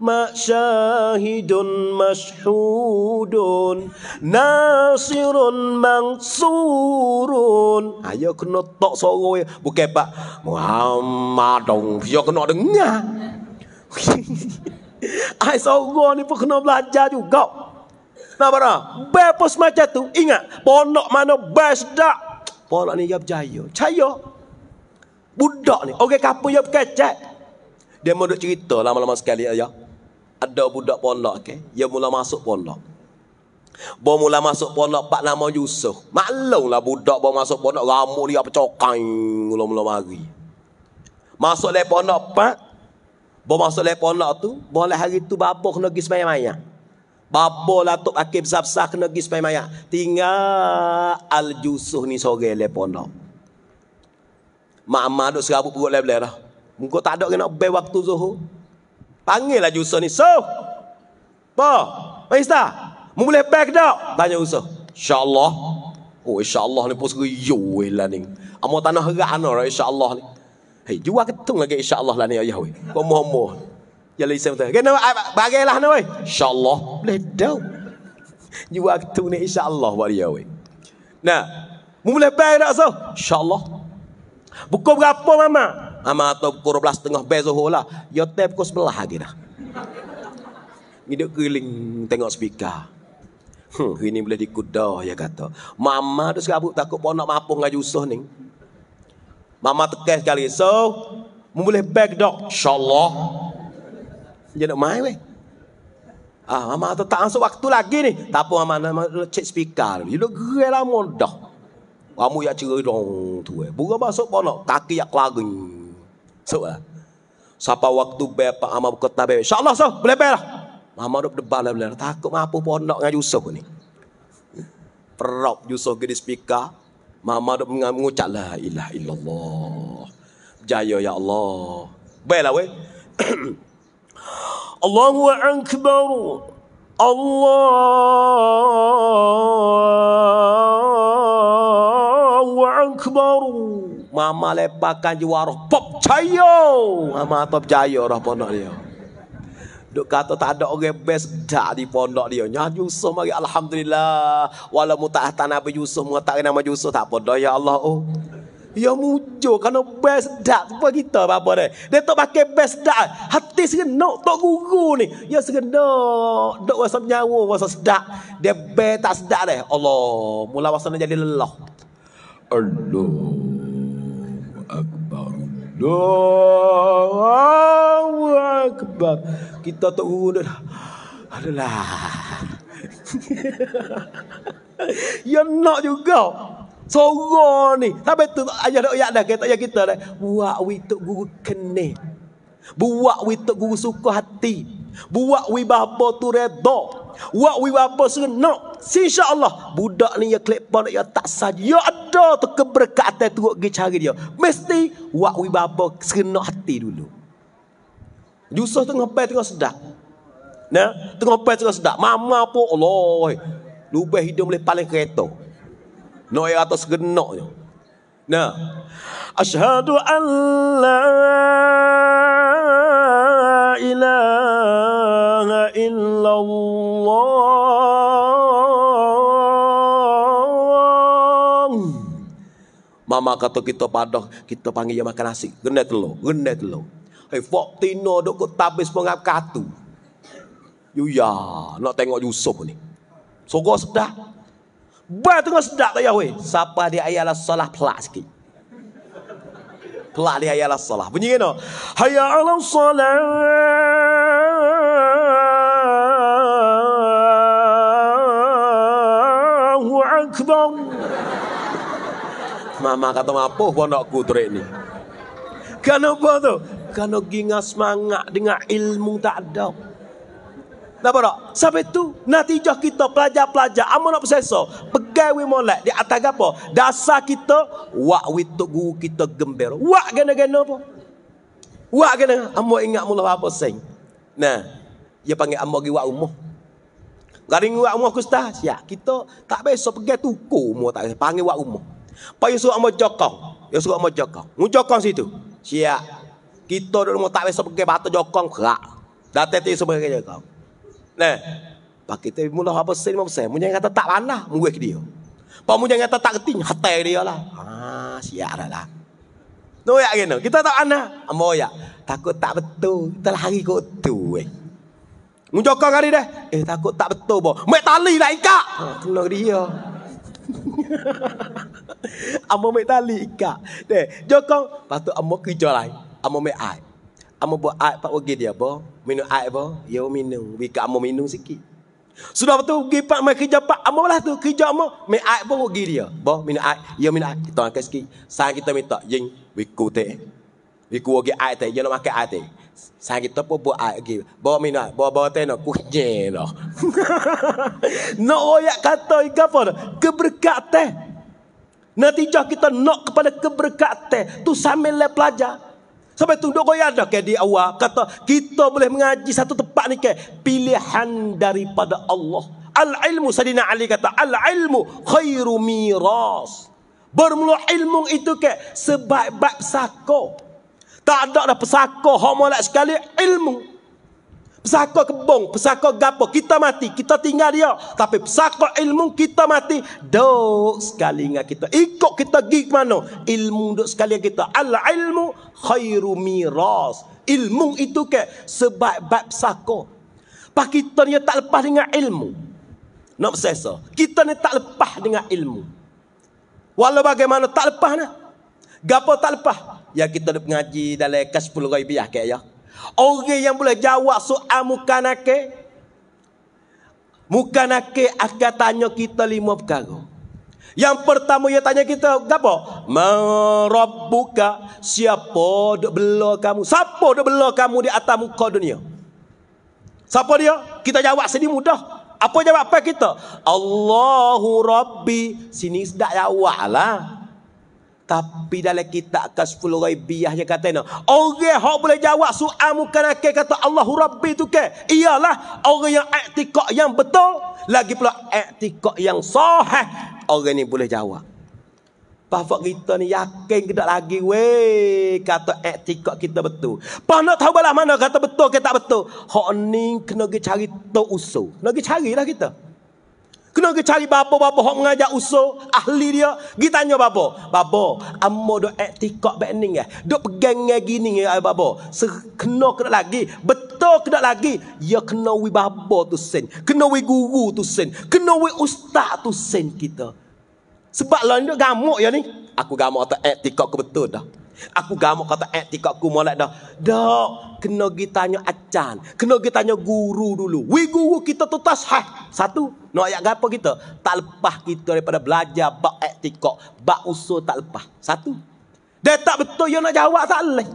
ما شاهد Nasirun, ناصر منصور ayo kena tok suara ya bukan pak Muhammad dong yo kena dengar ai suara ni pun kena belajar juga nah barang bepos macam tu ingat ponok mana best dak ponok ni jap jaya cayo Budak ni. Orang okay, kapal yang berkecek. Dia mau cerita lah lama-lama sekali ya. Ada budak pondok ke. Okay? Dia mula masuk pondok. Bawa mula masuk pondok Pak nama Yusuf. Maklum lah budak bawa masuk pondok. Ramuk dia apa cokang. Mula-mula mari. Masuk lepon pondok Pak. Bawa masuk lepon pondok tu. Boleh hari tu babok kena pergi semayang mayak. Babo latuk akib sapsah kena pergi semayang mayak. Tinggal Al-Yusuf ni sore lepon pondok. Mama Amar duduk serabut perut lain-lain dah. Muka tak ada kena bel waktu Zuhur. Panggil lah Yusof ni. So, apa? Maista, mu boleh bel ke tak? Tanya Yusof. InsyaAllah. Oh, insyaAllah ni pun seriyo lah ni. Amo tanah gerak no, lah, insyaAllah ni. Hei, jual ketung lagi insyaAllah lah ni, ayah weh. Kau mohon-mohon. -moh. Ya lah Isam Kena bagai lah ni weh. InsyaAllah. Boleh tau. jual ketung ni insyaAllah buat dia weh. Nah, mu boleh bel ke tak so? InsyaAllah. InsyaAllah. Pukul berapa mama? Mama tu pukul 12 tengah bezohor lah. Ya teh pukul sebelah lagi dah. Ngiduk keliling tengok speaker. Hmm, ini boleh dikudah ya kata. Mama tu sekabut takut pun nak mampu ngaji usah ni. Mama tekeh sekali. So, mu boleh back dok. Insyaallah. Dia nak main weh. Ah, mama tu tak masuk waktu lagi ni. Tak apa mama nak cek speaker. Dia nak gerai lama dah. Kamu ya cerai dong tuwe. Eh. Bunga masuk ponok, kaki ya kelageng. So ah. Eh. Sapa waktu bepa ama kota bepa. Insyaallah so boleh bela. Mama dok debal bela. Takut mampu pondok ngaji usuk ni. Perop Yusuf gede speaker. Mama dok mengucap la ilah ilallah, Jaya ya Allah. Bela we. Allahu akbar. Allah yang kemaru mama lepakan juara pop cayo mama top cayo dah pondok dia Duk kata tak ada orang best dah di pondok dia. Nya Yusuf lagi alhamdulillah. Walau mutah tak Nabi Yusuf mengatak nama Yusuf tak pondok ya Allah. Oh. Ya mujur kerana best dak tu kita apa dia. Dia tak pakai best dak. Hati serenok tok gugu ni. Ya serenok. Dok rasa nyawa rasa sedak. Dia be tak sedak dah. Allah, mula rasa jadi lelah. Allah Akbar Allah Akbar Kita tak urut Adalah Ya nak juga Soro ni Sampai tu ayah nak ayah dah Kata ayah kita dah Buat witok guru kene Buat witok guru suka hati Buat wibah apa tu redha. Buat wibah apa senok. Si insyaAllah. Budak ni yang kelepon yang tak saja. Ya ada tu keberkatan tu. Gek cari dia. Mesti. Buat wibah apa senok hati dulu. Yusuf tengah pay tengah sedap. Nah, tengah pay tengah sedap. Mama pun Allah. lubeh hidup boleh paling kereta. Noh ya atas genok Nah. Asyhadu an la إله إلا Mama kata kita padah kita panggil dia makan nasi. Genet telo, genet telo. Hei, Fortino dok ko tabis pengap katu. Yu ya, nak tengok Yusuf ni. Sogo sedah. Ba tengok sedah tak ya weh. Siapa dia ayalah salah pelak sikit pelak lihat ya Allah salah. Bunyi kena. Hayya ala salam. Akbar. Mama kata apa pun nak kudrik ni. Kenapa tu? Kerana gingga semangat dengan ilmu tak ada. Nampak tak? Sampai tu Natijah kita pelajar-pelajar Apa nak berseso Pegai we molek Di atas apa? Dasar kita Wak we tu guru kita gembira Wak gana-gana apa? Wak gana Amu ingat mula apa sing Nah Dia panggil amu pergi wak umuh Garing wak umuh kustah Ya kita Tak besok pegai tuku Mua tak Panggil wak umuh Pagi Yusuf amu jokong Yusuf amu jokong Mu jokong situ Siap Kita duduk rumah tak besok pegai batu jokong tak Datang tu semua jokong Nah. Pak kita mula apa sen mau sen. Munyang kata tak panah murih dia. Pak munyang kata tak keting hatai dia lah. ah, ha, siapa lah. No ya gitu. Kita tak panah. Amo ya. Takut tak betul. Telah lah hari kok tu eh. Mujokong hari deh. Eh takut tak betul bo. Mek tali lah ikak. Ha kena dia. Amo mek tali ikak. Deh, jokong patu amo kerja lain. Amo mek ai. Amo buat air pak wagi dia apa? Minum air apa? Ya minum. Bika amo minum sikit. Sudah betul pergi pak mai kerja pak amo lah tu kerja amo mai air apa wagi dia. Ba minum air. Ya minum air. Kita angkat sikit. Sang kita minta jing wiku te. Wiku wagi air te. Jangan makan air te. Sang kita pun buat air lagi. Bawa minum air. Bawa-bawa teh nak kucing lah. nak royak kata ikan apa lah. Keberkat teh. Nantijah kita nak kepada keberkat teh. Tu sambil lep pelajar. Sampai tu duk goyah dah ke di awal kata kita boleh mengaji satu tempat ni ke pilihan daripada Allah. Al ilmu Sayyidina Ali kata al ilmu khairu miras. Bermula ilmu itu ke sebab bab pesako. Tak ada dah pesako hak molek sekali ilmu. Pesako kebong, pesako gapo kita mati, kita tinggal dia. Tapi pesako ilmu kita mati, dok sekali ngah kita. Ikut kita gig mana? Ilmu dok sekali kita. Al ilmu khairu miras. Ilmu itu ke sebab bab pesako. Pak kita ni tak lepas dengan ilmu. Nak sesa. Kita ni tak lepas dengan ilmu. Walau bagaimana tak lepas nah. Gapo tak lepas? Ya kita dok ngaji dalam kas 10 ribiah ke ya. Orang yang boleh jawab soal muka nake. Muka nake akan tanya kita lima perkara. Yang pertama dia tanya kita, apa? buka siapa duk bela kamu? Siapa duk bela kamu di atas muka dunia? Siapa dia? Kita jawab sini mudah. Apa jawab apa kita? Allahu Rabbi. Sini sedap jawab lah. Tapi dalam kitab ke sepuluh raibiyah yang kata ni. Orang yang boleh jawab soal muka nak kata Allahu Rabbi tu ke. Ialah orang yang aktikak yang betul. Lagi pula aktikak yang sahih. Orang ni boleh jawab. Pahfak kita ni yakin ke tak lagi weh. Kata aktikak kita betul. Pah nak tahu balas mana kata betul ke tak betul. Hak ni kena pergi cari tau usul. nak pergi carilah Kita. Kena pergi cari babo bapa hok mengajar usul ahli dia, gi tanya babo Bapa, ambo dok etikok bening ya, Dok pegang gini ya babo bapa. Sekena kena lagi, betul kena lagi. Ya kena wi bapa tu sen, kena wi guru tu sen, kena wi ustaz tu sen kita. Sebab lain dia gamuk ya ni. Aku gamuk atau etikok ke betul dah. Aku gamuk kata eh aku molek dah. dah. kena kita tanya acan. Kena kita tanya guru dulu. Wi guru kita tutas hai. Satu, nak ayat gapo kita? Tak lepas kita daripada belajar bab etikok, eh, bab usul tak lepas. Satu. Dia tak betul yo nak jawab salah.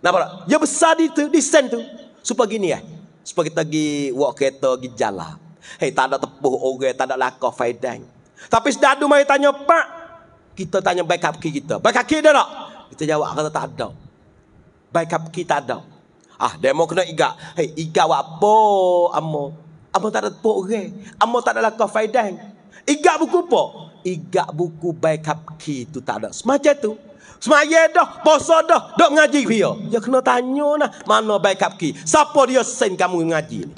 Nampak tak? Dia besar di tu, di sen tu. Supaya gini eh. Supaya kita pergi walk kereta, pergi jalan. Hei, tak ada tepuh orang, tak ada lakar faedah. Tapi sedadu mari tanya, Pak, kita tanya baik kaki kita. Baik kaki ada tak? Kita jawab kata tak ada. Baik kaki tak ada. Ah, demo kena igak. Hei, igak buat apa? Amo. Amo tak ada tepuk ke? Amo tak ada lakar faidang? Igak buku apa? Igak buku baik kaki tu tak ada. Semacam tu. Semaya dah, poso dah, dok ngaji dia. Dia kena tanya nah, mana baik kaki? Siapa dia sen kamu ngaji ni?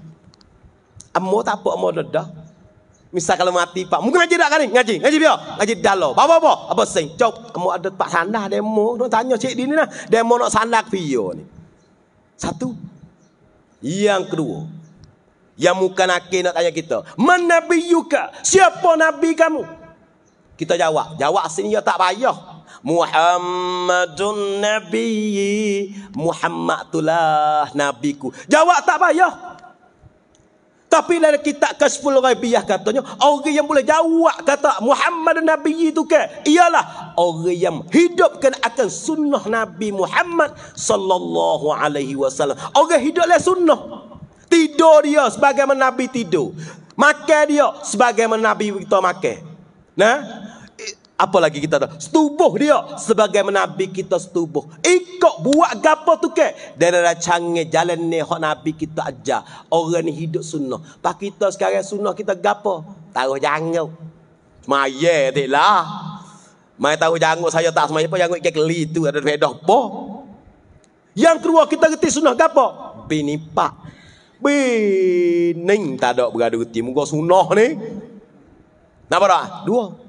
Amo tak apa, amo dah dah. Misal kalau mati pak, mungkin ngaji tak kan ngaji, ngaji biar. Ngaji dalo. Apa apa? Apa sing? Cok, kamu ada pak sana demo, nak tanya cik di ni nah. Demo nak sana ke ni. Satu. Yang kedua. Yang muka nak nak tanya kita. Man nabi yuka? Siapa nabi kamu? Kita jawab. Jawab sini ya tak payah. Muhammadun Nabi Muhammadulah Nabiku Jawab tak payah tapi dalam kitab ke-10 biyah katanya, orang yang boleh jawab kata Muhammad Nabi itu ke? Ialah orang yang hidupkan akan sunnah Nabi Muhammad sallallahu alaihi wasallam. Orang hiduplah sunnah. Tidur dia sebagaimana Nabi tidur. Makan dia sebagaimana Nabi kita makan. Nah, apa lagi kita tahu? Setubuh dia sebagai Nabi kita setubuh. Ikut buat gapo tu ke? Dia dah canggih jalan ni hak Nabi kita aja Orang ni hidup sunnah. Pak kita sekarang sunnah kita gapo lah. tahu janggau. Maya tak lah. Maya taruh janggau saya tak semaya apa Janggau ikan keli tu ada redah po. Yang kedua kita kerti sunnah gapo. Bini pak. Bini tak ada beradu kerti. Muka sunnah ni. Nampak tak? Dua.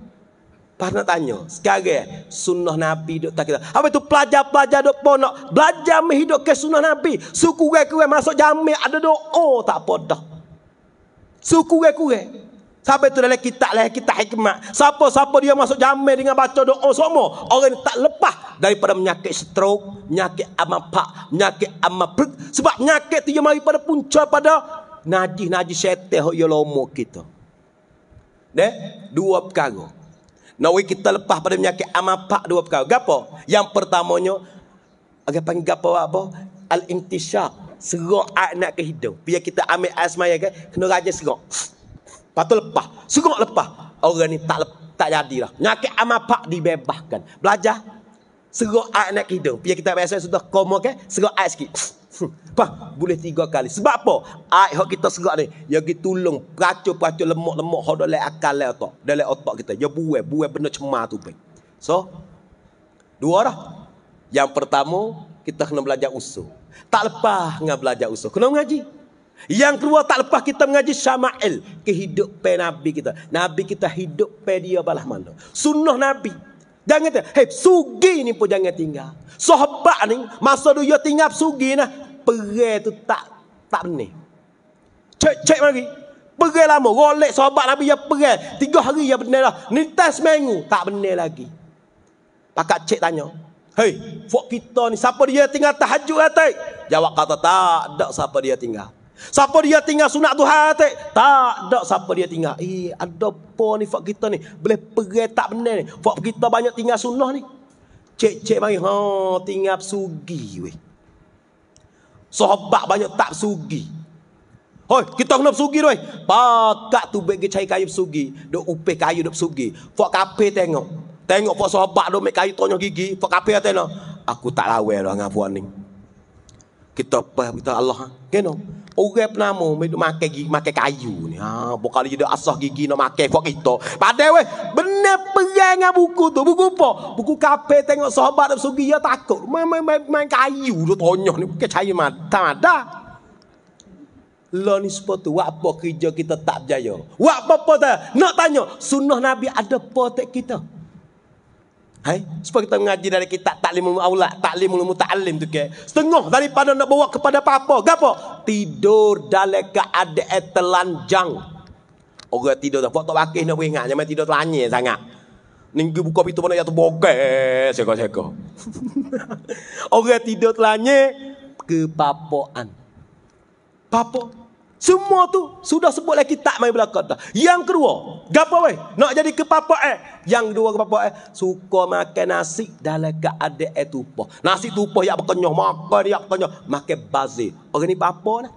Pas nak tanya. Sekarang eh, sunnah Nabi duk tak kita. Apa itu pelajar-pelajar duk ponok. Belajar menghidup ke sunnah Nabi. Suku kurang masuk jamin ada doa tak apa dah. Suku kurang Sampai tu dalam kitab lah kitab hikmat. Siapa-siapa dia masuk jamin dengan baca doa semua. Orang tak lepas daripada menyakit stroke, menyakit amapak, menyakit amapak. Sebab menyakit tu dia mari pada punca pada najis-najis syaitan yang lomo kita. Ne? Dua perkara. Nawi kita lepas pada penyakit pak dua perkara. Gapo? Yang pertamanya agak panggil gapo apa? Al intishaq. Serok anak ke hidung. Biar kita ambil asma ya kan? Kena raja serok. Patut lepas. Serok lepas. Orang ni tak lepas. Tak jadilah. Nyakit pak dibebaskan. Belajar. Serok anak ke hidung. Biar kita biasa sudah koma kan? Serok air sikit. Bah, boleh tiga kali. Sebab apa? Ai hok kita segak ni, ya gi tolong pacu-pacu lemak-lemak hok dalam akal le otak, dalam otak kita. Ya buai, buai benda cemar tu baik. So, dua orang. Yang pertama, kita kena belajar usul. Tak lepas dengan belajar usul. Kena mengaji. Yang kedua tak lepas kita mengaji Syama'il. Kehidupan Nabi kita. Nabi kita hidup pada dia balah mana. Sunnah Nabi. Jangan kata, hei, sugi ni pun jangan tinggal. Sahabat ni, masa tu dia tinggal sugi ni, perai tu tak, tak benih. Cek, cek lagi. Perai lama, rolek sahabat Nabi dia perai. Tiga hari dia benih lah. Nintai seminggu, tak benih lagi. Pakat cek tanya, hei, fok kita ni, siapa dia tinggal tahajud lah, tak? Jawab kata, tak ada siapa dia tinggal. Siapa dia tinggal sunat tu hati? Tak ada siapa dia tinggal. Eh, ada apa ni fak kita ni? Boleh pergi tak benar ni? Fak kita banyak tinggal sunnah ni. Cek-cek panggil. Ha, tinggal sugi weh. Sohabat banyak tak sugi. Hoi, kita kena bersugi doi. Pakak tu bagi cari kayu sugi, Duk upih kayu duk bersugi. Fak kape tengok. Tengok fak sohabat duk make kayu tonyo gigi. Fak kape lah tengok. Aku tak lawa lah dengan puan ni. Kita apa kita Allah. Ha? Kenapa? Urip namu mai duk makan gigi makan kayu ni. Ha, bukan dia asah gigi nak makan kuat kita. Padahal, weh, benar perang dengan buku tu. Buku apa? Buku kafe tengok sahabat dak sugi ya takut. Main main main, main kayu tu tonyoh ni bukan cahaya mata ada. Lo lah ni sepatu, wak apa kerja kita tak berjaya? Wak apa-apa Nak tanya, sunnah Nabi ada potek kita? Hai, sebab kita mengaji dari kitab Taklim ulum aulad, Taklim ulum ta'lim tu ke. Setengah daripada nak bawa kepada apa-apa, gapo? Tidur dalam keadaan telanjang. Orang tidur dah buat tak wakil nak beringat, jangan tidur telanje sangat. Ninggu buka pintu mana ya terbuka. Seko-seko. Orang tidur telanje ke Papo. Papo. Semua tu sudah sebut lagi tak main belakang dah. Yang kedua, gapo weh? Nak jadi kepapa eh? Yang kedua kepapa eh, suka makan nasi dalam keadaan eh tupah. Nasi tupah yak kenyah, makan yak kenyah, makan bazir. Orang ni apa nah?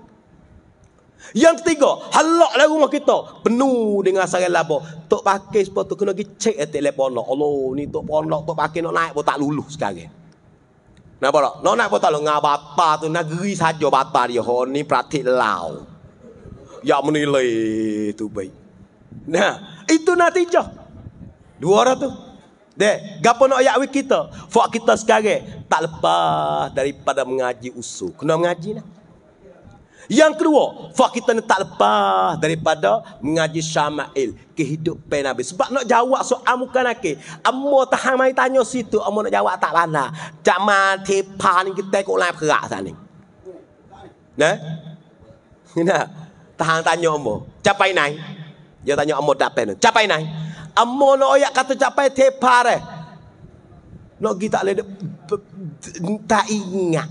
Yang ketiga, halak lah rumah kita penuh dengan sarang laba. Tok pakai sepatu kena pergi cek atik lepon Allah, ni tok ponok tok pakai nak naik pun tak lulus sekarang. Nampak tak? Nak naik pun tak lulus. Ngah bata tu, nak geri saja bata dia. Oh, ni pratik lau. Ya menilai itu baik. Nah, itu natijah. Dua orang tu. Deh, gapo nak ayat kita? Fak kita sekarang tak lepas daripada mengaji usul. Kena mengaji lah. Yang kedua, fak kita ni tak lepas daripada mengaji syama'il. Kehidupan Nabi. Sebab nak jawab so muka nakil. Amu tahan mai tanya situ. Amu nak jawab tak mana. Jaman tepah kita ikut lain perak sana. Nah? Nah? tahan tanya amo capai nai dia tanya amo dapat ni capai nai amo no oyak kata capai tepare no kita le tak ingat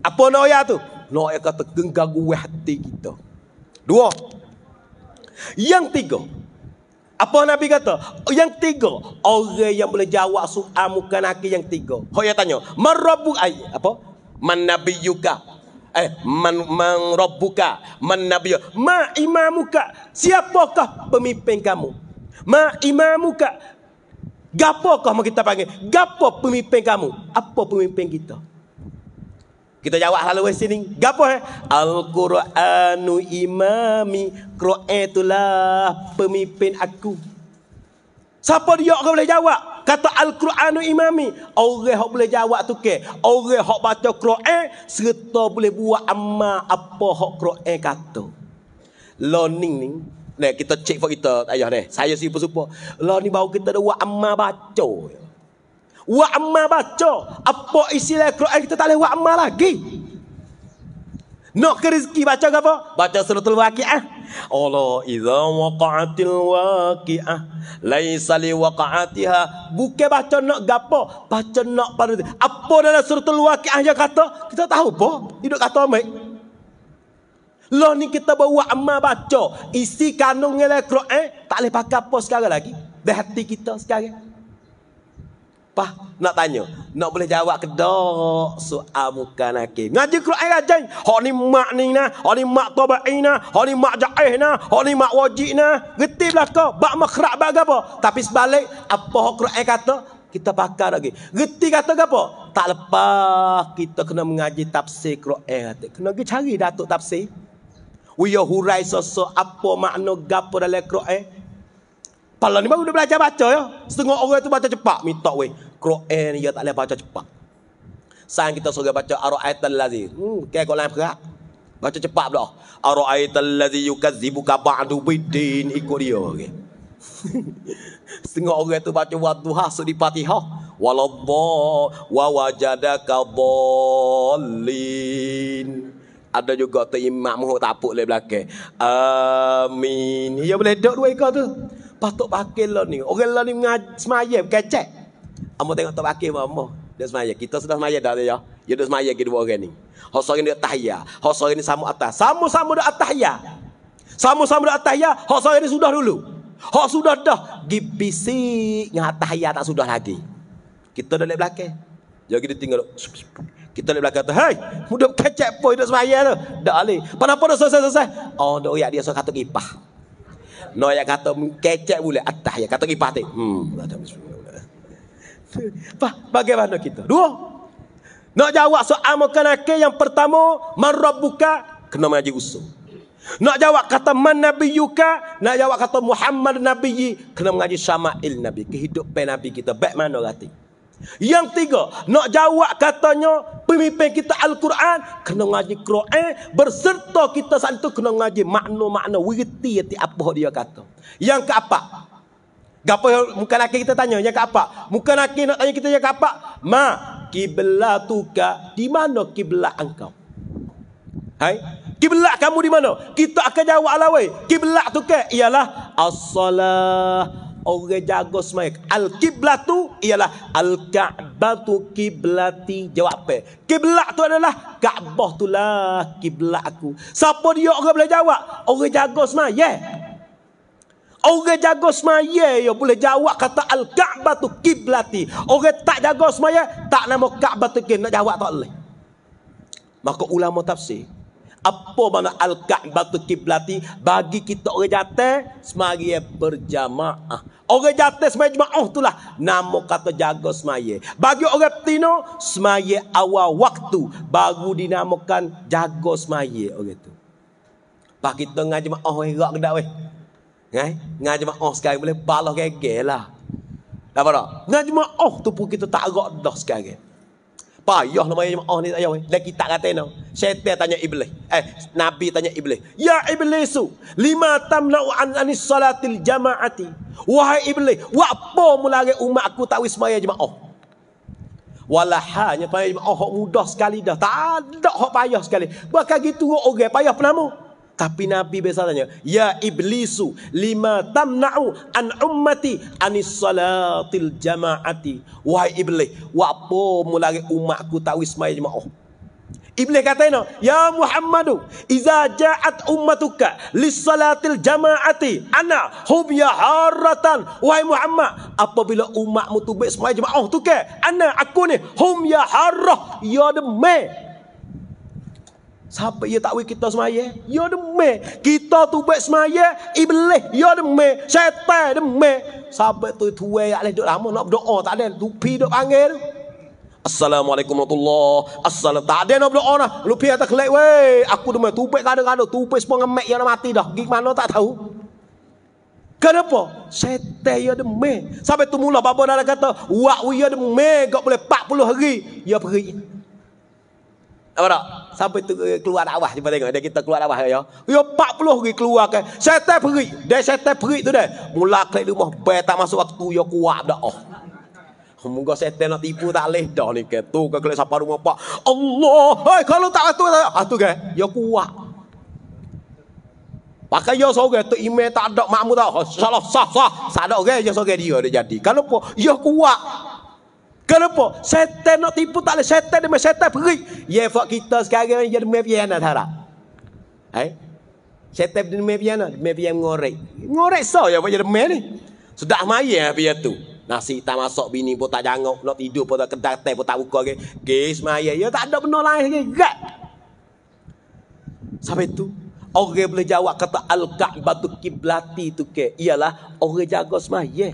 apa no oyak tu no oyak kata genggagu hati kita dua yang tiga apa Nabi kata? Yang tiga. Orang yang boleh jawab soal muka yang tiga. Hoya tanya. Merabu ayat. Apa? Man Nabi yuka eh man man rabbuka man nabi ma imamuka siapakah pemimpin kamu ma imamuka gapo kah kita panggil gapo pemimpin kamu apa pemimpin kita kita jawab lalu wes sini gapo eh al-quranu imami qira'atullah pemimpin aku siapa dia kau boleh jawab kata Al-Quran imami orang hok boleh jawab tu ke orang hok baca Quran serta boleh buat amma apa hok Quran kata learning ni ne kita cek for kita ayah ne saya sipu supa learning ni baru kita dah buat amma baca buat amma baca apa isi Quran kita tak boleh buat amma lagi nak ke rezeki baca ke apa? Baca suratul waqi'ah. Allah iza waqa'atil waqi'ah laisa li waqa'atiha buke baca nak gapo baca nak pada apa dalam suratul waqi'ah yang kata kita tahu apa hidup kata mai Loh ni kita bawa amal baca isi kandung ngelak Quran tak leh pakai apa sekarang lagi dah hati kita sekarang Pah, nak tanya. Nak boleh jawab ke dok soal muka nakim. Ngaji Quran rajin. Hak ni mak ni na. Hak ni mak tabai na. Hak ni mak ja'ih na. Hak ni mak wajik na. Gerti kau, Bak makhrak bak apa. Tapi sebalik, apa hak Quran kata? Kita pakar lagi. Gerti kata apa? Tak lepas kita kena mengaji tafsir Quran. Kena pergi cari datuk tafsir. Wiyahurai sosok apa makna gapa dalam Quran. Pala ni baru dia belajar baca ya. Setengah orang tu baca cepat. Minta weh. Quran dia tak boleh baca cepat. Sayang kita suruh baca Ar-Ra'aytal Lazi. Hmm, kaya kau lain perak. Baca cepat pula. Ar-Ra'aytal Lazi buka kaba'adu bidin. Ikut dia. Okay. Setengah orang tu baca Wadduha sedih patihah. Waladha wa wajadaka dhalin. Ada juga tu imam muhuk tapuk lebelakang. Amin. Ia ya, boleh duduk dua ikat tu. Patok pakai lah ni. Orang lah ni semaya kecek. Amo tengok tak pakai apa-apa. Dia semaya. Kita sudah semaya dah dia. Ya. Dia dah semaya kedua orang ni. Hosor ini atahya. Hosor ini sama atas. Ya. Sama-sama dah tahya, Sama-sama dah atahya. Hosor ini sudah dulu. hos sudah dah. Gibisi. Nga tahya tak sudah lagi. Kita dah lihat belakang. Jadi kita tinggal. Kita lihat belakang tu. Hei. Mudah kecek pun. Dia semaya tu. Dah alih. Pada-pada selesai-selesai. Oh, dia, dia suka katuk kipah. No yang kata kecek boleh atah ya kata kipas tu. Hmm. bagaimana kita? Dua. Nak jawab so soal makanake yang pertama man buka, kena mengaji usul. Nak jawab kata man Yuka, nak jawab kata Muhammad nabiyyi kena mengaji Samail nabi, kehidupan nabi kita. Baik mana rati? Yang tiga, nak jawab katanya pemimpin kita Al-Quran kena ngaji Quran berserta kita santu kena ngaji makna-makna wirti ti apa dia kata. Yang keempat, Gapo muka nak kita tanya yang keempat? Muka nak nak tanya kita yang keempat? Ma kiblatuka di mana kiblat engkau? Hai? Kiblat kamu di mana? Kita akan jawab alawai. Kiblat tu ke ialah as-salah orang jaga semayak. Al-Qiblah tu ialah Al-Ka'bah tu Qiblati. Jawab apa? Kiblat tu adalah Ka'bah tu lah Qiblah aku. Siapa dia orang boleh jawab? Orang jaga semayak. Yeah. Orang jaga semaya yo boleh jawab kata al-Ka'bah tu kiblati. Orang tak jaga semaya tak nama Ka'bah tu kiblat. Nak jawab tak boleh. Maka ulama tafsir apa mana al-Kaabah tu kiblati bagi kita orang jatuh semari berjamaah orang jatuh semari jemaah tu lah nama kata jaga semari bagi orang petino semari awal waktu baru dinamakan jaga semari orang tu Bagi kita ngaji jemaah oh, herak kedak weh. Ngai, ngaji oh, sekarang boleh balah gegel lah. Dapat tak? Ngaji jemaah oh, tu pun kita tak agak dah sekarang. Payah lah main jemaah oh, ni tak payah. Dan kita kata ni. Syaitan tanya Iblis. Eh, Nabi tanya Iblis. Ya Iblis lima tamna'u an anis salatil jama'ati. Wahai Iblis, wakpo mulai umat aku tak wis main jemaah. Walahanya main jemaah, mudah sekali dah. Tak ada yang payah sekali. Bakal gitu orang payah penamu. Tapi Nabi biasa tanya, "Ya iblisu, lima tamna'u an ummati anis salatil jama'ati?" Wahai iblis, wapo mulai umatku tak wis mai jemaah. Iblis kata ini, Ya Muhammadu Iza ja'at ummatuka lissalatil jama'ati, Ana hum ya haratan. Wahai Muhammad, apabila umatmu tubik semua jemaah, oh, tu Ana aku ni, hum ya harah, ya demai. Siapa ia takwil kita semaya? Ya demi. Kita tu buat semaya. Ibleh Ya demi. Syaitan demi. Sape tu tuwe yang boleh duduk doa nak berdoa. Tak ada. Lupi duduk panggil. Assalamualaikum warahmatullahi Assalamualaikum. Tak ada nak berdoa lah. Lupi tak kelek. Wey. Aku demi. Tupik tak ada kado. Tupik semua ngemek yang dah mati dah. Gimana tak tahu. Kenapa? Setel ya demi. Sampai tu mula. Bapak dah kata. Wakwi ya demi. Gak boleh 40 hari. Ya pergi. Apa tak? sampai tu keluar dakwah cuba tengok. Dia kita keluar dakwah ya. Ya 40 hari keluar ke. Setan perik. Dia setan perik tu dah. Mula klik rumah bay tak masuk waktu ya kuat dah. Oh. Semoga setan nak tipu tak leh dah ni ke. Tu ke klik sampai rumah pak. Allah. Hai kalau tak ah, tu saya. Atur ke. Ya kuat. Pakai yo sore tu email tak ada makmu tak. Oh, salah sah sah. Sadok ke, yo sore dia dia jadi. Kalau po yo kuat. Kenapa? Setan nak tipu tak boleh. Setan dia memang setan perik. Ya, fak kita sekarang ni, dia memang pihak nak tarak. Eh? Setan dia memang pihak nak, dia memang pihak ngorek. Ngorek sah ya, dia memang ni. Sudah maya lah pihak tu. Nasi tak masuk, bini pun tak jangok. Nak tidur pun tak kedai, teh pun tak buka. Okay? Kes maya, ya tak ada benda lain lagi. Gak! Sampai tu, orang boleh jawab kata Al-Ka'batu Qiblati tu ke. Ialah orang jaga semaya. ya.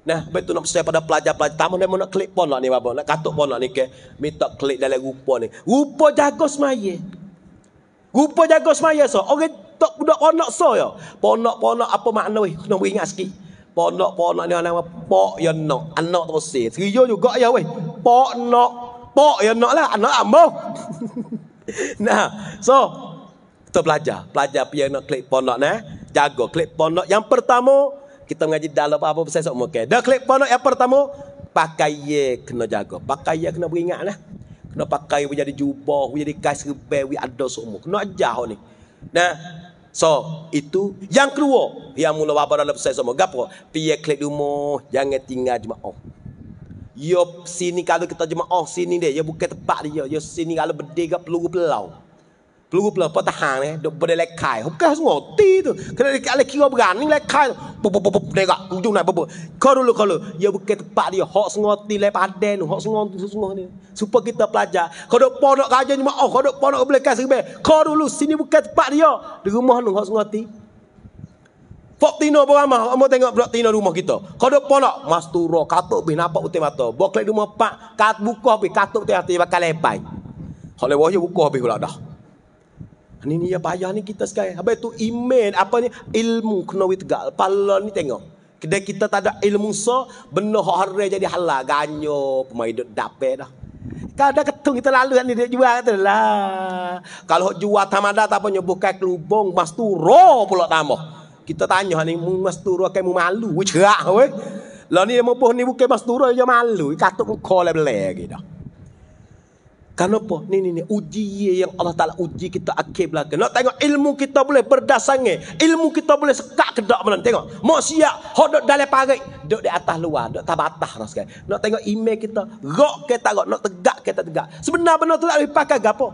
Nah, betul nak saya pada pelajar-pelajar. Tamu dia nak klik pon lah ni, Bapak. Nak katuk pon lah ni ke. Minta klik dalam gupo ni. Gupo jago semaya. gupo jago semaya, so. okay, tak budak ponok, so, ya. Ponok-ponok apa makna, weh. Kena beringat sikit. Ponok-ponok ni anak Pok ya nak. Anak tu bersih. Serius juga, ya, weh. Pok nak. Pok ya nak lah. anok ambuh. nah, so. Kita pelajar Pelajar pihak nak klik ponok, nah. Eh? Jago. Klik ponok. Yang pertama, kita mengaji dalam apa pasal sok muka. Dah klik pano yang pertama, pakai ye kena jaga. Pakai ye kena beringat lah. Kena pakai boleh jadi jubah, boleh jadi kais rebel, boleh ada semua. Kena ajar ni. Nah, so itu yang kedua, yang mula wabar dalam pasal semua. Gapo? Pia klik rumah, jangan tinggal cuma oh, Yo sini kalau kita jemaah oh, sini deh, yo bukan tempat dia, yo sini kalau berdega peluru pelau peluru pula petahang ni boleh lekai hukum kau semua ti tu kena ada kira berani lekai pop pop pop dega tu nak bubu kau dulu kalau dia buka tempat dia hok semua ti le padan hok semua tu semua ni supaya kita pelajar kau dok ponok kaja ni oh kau dok ponok boleh kasi be kau dulu sini buka tempat dia di rumah nun hok semua ti Pok tino berama, kamu tengok blok tino rumah kita. Kau dok ponok masturo katuk bin apa utem mata. Boklek rumah pak kat buka bi katuk tiati bakal lebay. Kalau bawah je buka habis pula dah. Ini ni yang bahaya ni kita sekarang. Habis tu iman apa ni? Ilmu kena with God. Pala ni tengok. Kedai kita tak ada ilmu so, benar hari jadi halal. Ganyo, pemain duduk dapet dah. Kalau dah ketung kita lalu kan dia jual kata lah. Kalau jual tamada tak punya buka kelubung mas tu ro pula tambah. Kita tanya ha ni mas tu ro kai malu wicak weh. Lah ni mampu ni bukan mas tu ro dia malu katuk muka lebel lagi dah. Kan apa? Ni ni ni uji yang Allah Taala uji kita akhir belaka. Nak tengok ilmu kita boleh berdasangi. Ilmu kita boleh sekak kedak malam. Tengok. Mau hodok dalam pagi. Duduk di atas luar. Duduk tak batah. Nak tengok email kita. Rok ke tak rok. Nak tegak ke tak tegak. Sebenarnya benar tu tak boleh pakai apa.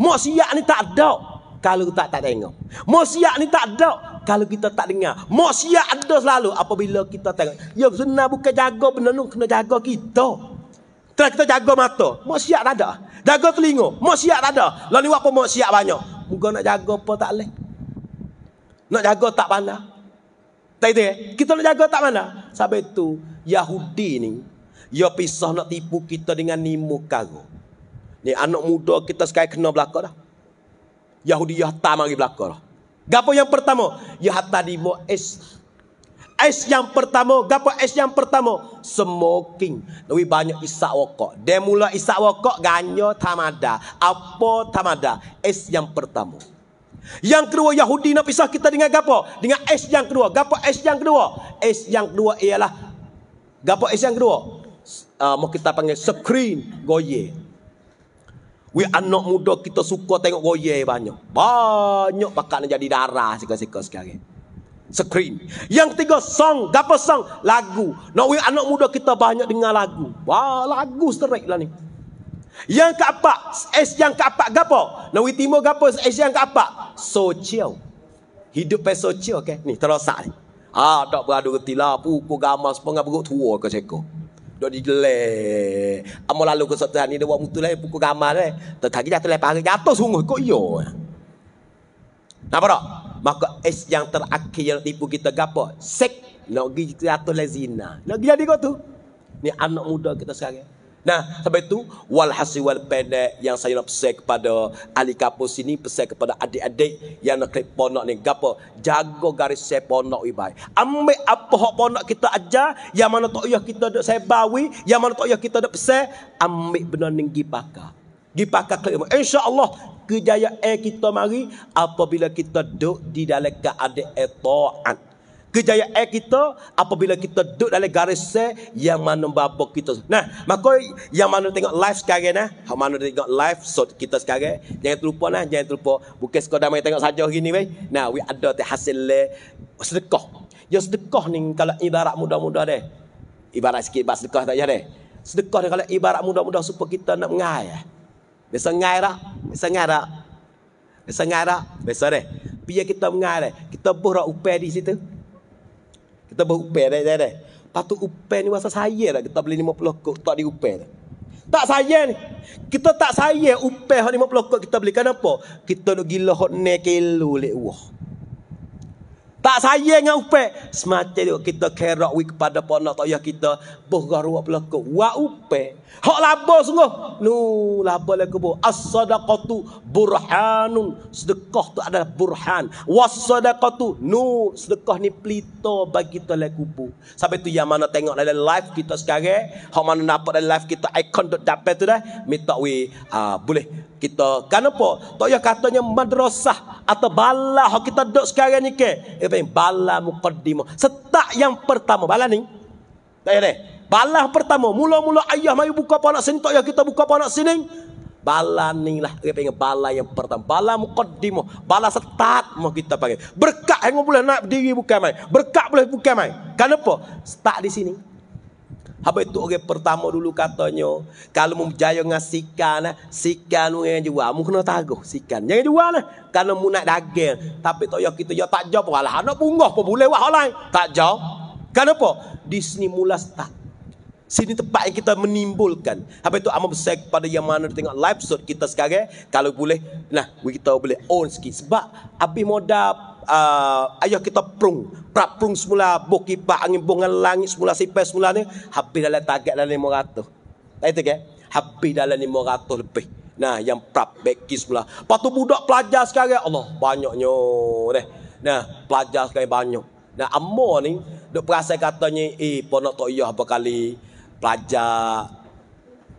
Mau ni tak ada. Kalau kita tak tengok. Mau ni tak ada. Kalau kita tak dengar. Mau siap ada selalu. Apabila kita tengok. Ya sebenar bukan jaga benar ni. Kena jaga Kita. Terus kita jaga mata. Mak siap tak ada. Jaga telinga. Mak siap tak ada. Lalu ni apa mak siap banyak? Muka nak jaga apa tak boleh. Nak jaga tak mana. Tak itu ya? Kita nak jaga tak mana. Sampai itu Yahudi ni. Ya pisah nak tipu kita dengan nimu karo. Ni anak muda kita sekali kena belakang dah. Yahudi ya hatta mari belakang dah. Gapo yang pertama? Ya hatta nimu Islam. S yang pertama, gapo S yang pertama? Smoking. Lewi banyak isak wokok. Dia mula isak wokok ganyo tamada. Apa tamada? S yang pertama. Yang kedua Yahudi nak pisah kita dengan gapo? Dengan S yang kedua. Gapo S yang kedua? S yang kedua ialah gapo S yang kedua? Uh, mau kita panggil screen goye. We anak muda kita suka tengok goye banyak. Banyak pakak jadi darah sikok-sikok sekarang. Screen Yang ketiga song Gapa song Lagu Nak no, anak muda kita banyak dengar lagu Wah lagu serik lah ni Yang keempat S yang keempat Gapa Nak no, timur gapa S yang keempat Social Hidup pay social okay? Ni terosak ni Ah, tak beradu reti lah Pukul gamas Pengah beruk tua ke cekor Dok di gele. Amo ah, lalu ke satu hari dia buat mutu lain pukul gamal eh. Tetapi jatuh lepas hari jatuh sungguh kok yo. Eh? Napa dok? maka es yang terakhir tipu kita gapo sek nak gi jatuh le nak jadi kau tu ni anak muda kita sekarang nah sampai tu walhasil hasi wal pendek yang saya nak pesan kepada ahli Kapus ini, pesan kepada adik-adik yang nak klik ponok ni gapo jaga garis se ponok i bai ambil apa hak ponok kita ajar yang mana tok yah kita dak sebawi yang mana tok yah kita dak pesan ambil benar ninggi pakak dipakai ke ilmu. Insya Allah kejayaan kita mari apabila kita duduk di dalam keadaan ta'at. Kejayaan kita apabila kita duduk dalam garis yang mana bapa kita. Nah, maka yang mana tengok live sekarang nah, yang mana tengok live so kita sekarang, jangan terlupa nah, jangan terlupa bukan sekadar mai tengok saja gini wei. Nah, we ada hasil le sedekah. Ya sedekah ni kalau ibarat muda-muda deh. Ibarat sikit bas sedekah tak jadi deh. Sedekah ni kalau ibarat muda-muda supaya kita nak mengai. Eh. Besok ngai dah. Besok ngai dah. Besok ngai dah. Besok dah. Biar kita mengai dah. Kita buh rak upah di situ. Kita buh upah dah. dah, dah. Lepas tu upah ni masa saya dah. Kita beli 50 kot. Tak di upah dah. Tak saya ni. Kita tak saya upah hak 50 kot kita beli. Kenapa? Kita nak gila hak ni kelu lek wah. Tak saya dengan upek. Semacam tu kita kerak kepada ponak tak kita. Buh garuak pelakuk. Wah upek. Hak labah sungguh. Nu labah lagi kebo. As-sadaqatu burhanun. Sedekah tu adalah burhan. Was-sadaqatu nu. Sedekah ni pelita bagi tu lagi kebo. Sampai tu yang mana tengok dalam live kita sekarang. Hak mana nampak dalam live kita. ikon tu dapat tu dah. Minta we uh, boleh kita. Kenapa? Tak payah katanya madrasah. Atau balah kita dok sekarang ni ke. Ia panggil balah muqaddimah. Setak yang pertama. Balah ni. Tak ada. Balah pertama. Mula-mula ayah mai buka panak sentok ya kita buka panak sini. Bala ni lah. Dia panggil balah yang pertama. balah muqaddimu. balah setat mah kita panggil. Berkat yang boleh nak berdiri bukan main. Berkat boleh bukan main. Kenapa? Start di sini. Habis itu orang pertama dulu katanya. Kalau mau berjaya dengan sikan. Eh, sikan orang yang jual. Mu kena taguh sikan. Jangan jual lah. Kalau mau naik dagang. Tapi tak kita ya tak jauh. Alah anak bungah pun boleh buat orang. Tak jauh. Kenapa? Di sini mula start. Sini tempat yang kita menimbulkan. Apa itu amat besar kepada yang mana tengok live shot kita sekarang. Eh, kalau boleh, nah kita boleh own sikit. Sebab habis modal Uh, ah, ayah kita prung prak prung semula buki angin bongan langit semula sipai semula ni habis dalam target dalam 500 tak itu ke kan? habis dalam 500 lebih nah yang prak beki semula lepas tu budak pelajar sekarang Allah banyaknya ni nah pelajar sekarang banyak nah amur ni Duk perasa katanya, eh ponok tak iya apa pelajar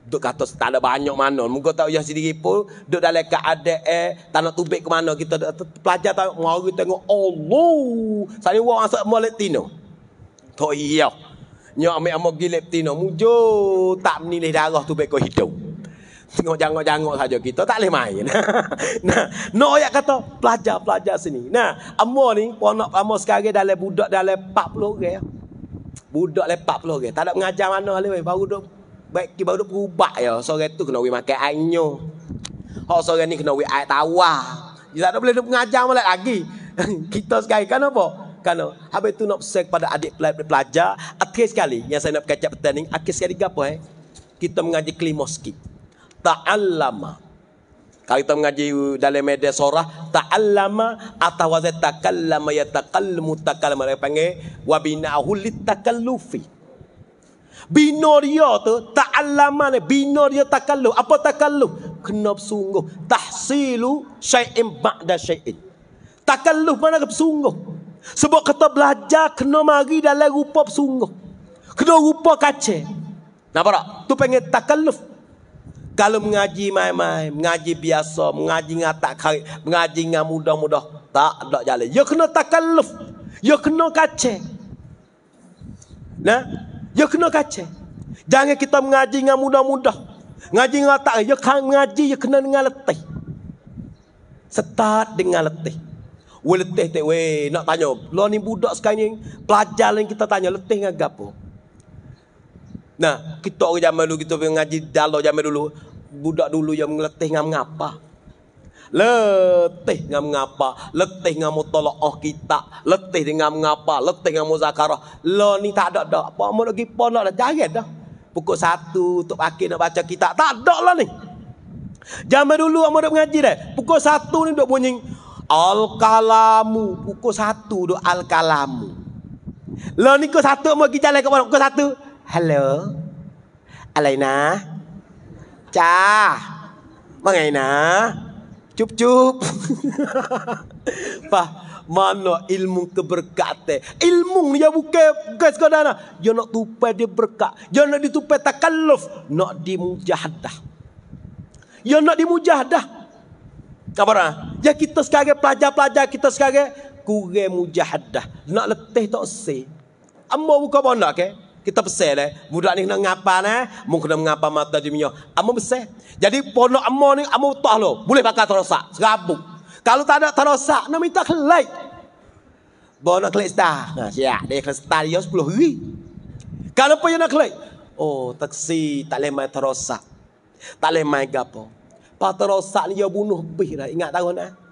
Duk kata tak ada banyak mana. Muka tak payah sendiri pun. Duk dalam keadaan eh. Tak nak tubik ke mana. Kita pelajar tak mahu kita tengok. Allah. Sani orang asal mahu lep tino. Tak payah. Nyak ambil amal gilip tino. Mujur. Tak menilai darah tubik ke hidup tengok jangok-jangok saja kita tak boleh main. nah, no ayat kata pelajar-pelajar sini. Nah, amo ni ponok amo sekarang dalam budak dalam 40 orang. Ya. Budak lepak puluh orang. Tak ada mengajar mana hal lah, Baru duk baik baru duk berubah ya. Sore tu kena we makan anyo. Hak sore ni kena we air tawar. Dia tak ada boleh duk mengajar malah lagi. kita sekali kan apa? Kan habis tu nak sek pada adik pelajar, akhir sekali yang saya nak kacak petani, akhir sekali gapo eh? Kita mengaji kelima sikit ta'allama. Kalau kita mengaji dalam media surah, ta'allama atau wazat takallama ya takallamu takallama. Dia panggil, wabina'ahu li takallufi. Bina dia tu, ta'allama ni, bina dia takalluf. Apa takalluf? Kena bersungguh. Tahsilu syai'in ba'da syai'in. Takalluf mana ke bersungguh? Sebab kita belajar, kena mari dalam rupa bersungguh. Kena rupa kaca. Nampak tak? Tu panggil takalluf. Takalluf. Kalau mengaji main-main, mengaji biasa, mengaji dengan tak karik, mengaji dengan mudah-mudah, tak ada jalan. Ya kena takalluf. Ya kena kace. Nah, ya kena kace. Jangan kita mengaji dengan mudah-mudah. mengaji dengan tak, ya kan mengaji ya kena dengan letih. Start dengan letih. Weh letih tak weh nak tanya. Lo lah ni budak sekarang ni pelajar yang kita tanya letih dengan gapo. Nah, kita orang zaman dulu kita pergi ngaji dalam zaman dulu budak dulu yang ngeletih ngam ngapa letih ngam ngapa letih ngam oh kita letih ngam ngapa letih ngam muzakarah lo ni tak ada dak apa mau lagi pon dak jaget dah pukul satu untuk akhir nak baca kitab tak ada lah ni zaman dulu amo dak mengaji dah pukul satu ni dak bunyi al kalamu pukul 1 dak al kalamu lo ni pukul satu, mau pergi jalan ke pukul satu. hello alaina จ้าว่าไงนะจุ๊บจุ๊บป่ะมันละอิลมุงเกบรกาเตอิลมุงเนี่ยบุเก็บเกสกอดานะยอนอตุเปเดบรกะยอนอดิตุเปตะกัลลุฟนอดิมุจัดดะยอนอดิมุจัดดะกับอะไรยาคิตสกายเกะพลาจาพลาจาคิตสกายเกะกูเกะมุจัดดะนอเลตเตตอเซอัมโมบุกบอนนะเกะ kita besar dah. Eh. Budak ni kena ngapa dah. Eh. Mung kena mengapa mata di minyak. Amo besar. Jadi pondok amo ni amo utah lo. Boleh pakai terosak. Serabuk. Kalau tak ada terosak, nak minta kelai. Bawa nak kelai star. Ya, ha, dia kelai star dia 10 hari. Kalau pun nak kelai. Oh, taksi tak boleh main terosak. Tak boleh main gapo. Pak terosak ni dia bunuh bih Ingat tahun dah. Eh?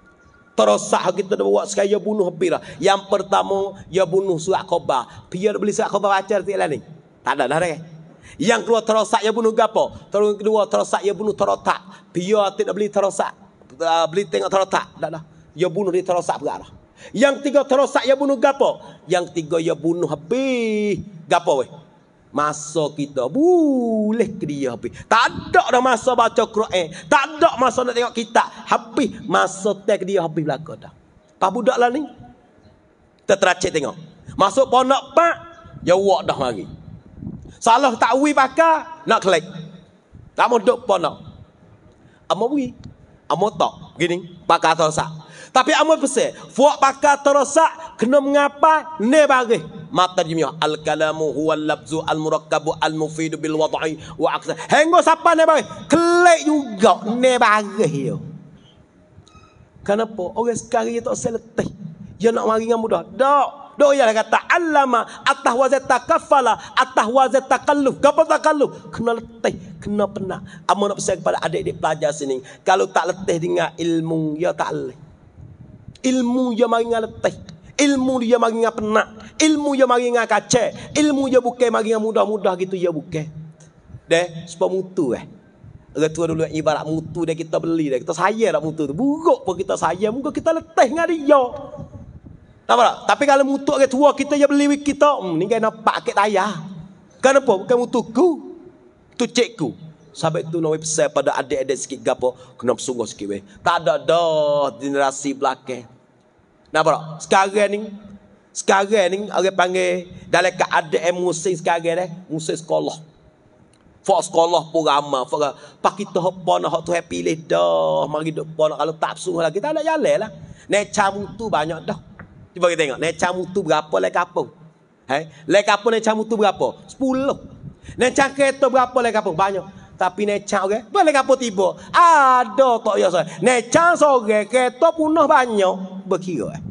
terosak kita dah buat sekali bunuh habis lah. Yang pertama dia bunuh surat khabar. Dia beli surat khabar baca tak lah ni. Tak ada dah dah. Yang kedua terosak dia bunuh gapo? Terus kedua terosak dia bunuh terotak. Dia tidak beli terosak. Uh, beli tengok terotak. Tak ada. Dia bunuh dia terosak pula lah. Yang tiga terosak dia bunuh gapo? Yang tiga dia bunuh habis. Gapo weh? masa kita boleh ke dia habis. Tak ada dah masa baca Quran. Tak ada masa nak tengok kita. Habis masa tak dia habis belaka dah. Pak budak lah ni. Terteracik tengok. Masuk nak pak, jawab ya dah mari. Salah tak wui pakar, nak klik. Tak mau duduk ponok. Amo pergi. Amo tak. Begini, pakar tak sak. Tapi amu pesan. Fuak pakar terosak. Kena mengapa? Ne bagi. Mata jimiyah. Al-kalamu huwa al-labzu al murakkabu al-mufidu bil-wadu'i wa'aksa. Hengok siapa ne bagi? Kelek juga. Ne bagi. Kenapa? Orang sekali itu seletih. Dia nak mari dengan mudah. Tak. Dok ya kata alama atah wa zatakaffala atah wa zatakalluf gapo takalluf kena letih kena penak amun nak pesan kepada adik-adik pelajar sini kalau tak letih dengan ilmu ya tak leh ilmu yang mari ngan letih ilmu dia mari ngan penak ilmu yang mari ngan kace ilmu dia bukan mari ngan mudah-mudah gitu dia bukan deh sebab mutu eh tua dulu ibarat mutu dia kita beli dia. Kita sayang dah mutu tu. Buruk pun kita sayang. Muka kita letih dengan dia. Tak tak? Tapi kalau mutu orang tua kita ya beli kita. Hmm, ni kena pakai ayah. Kenapa? Bukan mutu ku. Tu cikku. Sampai tu nak pesan pada adik-adik sikit gapo. Kena bersungguh sikit weh. Tak ada dah generasi belakang. Nampak tak? Sekarang ni Sekarang ni Orang panggil Dalam keadaan musim sekarang ni Musim sekolah Fak sekolah pun ramah Fak Pak kita apa nak tu happy leh dah Mari duk pun Kalau tak suruh lagi Tak nak jalan lah Necam tu banyak dah Cuba kita tengok Necam tu berapa Lek apa Hei Lek apa berapa Sepuluh Necam kereta berapa Lek Banyak tapi necang oke okay? boleh kapo tiba Ado tok yo ya, necang necak sore ke to punoh banyak berkira eh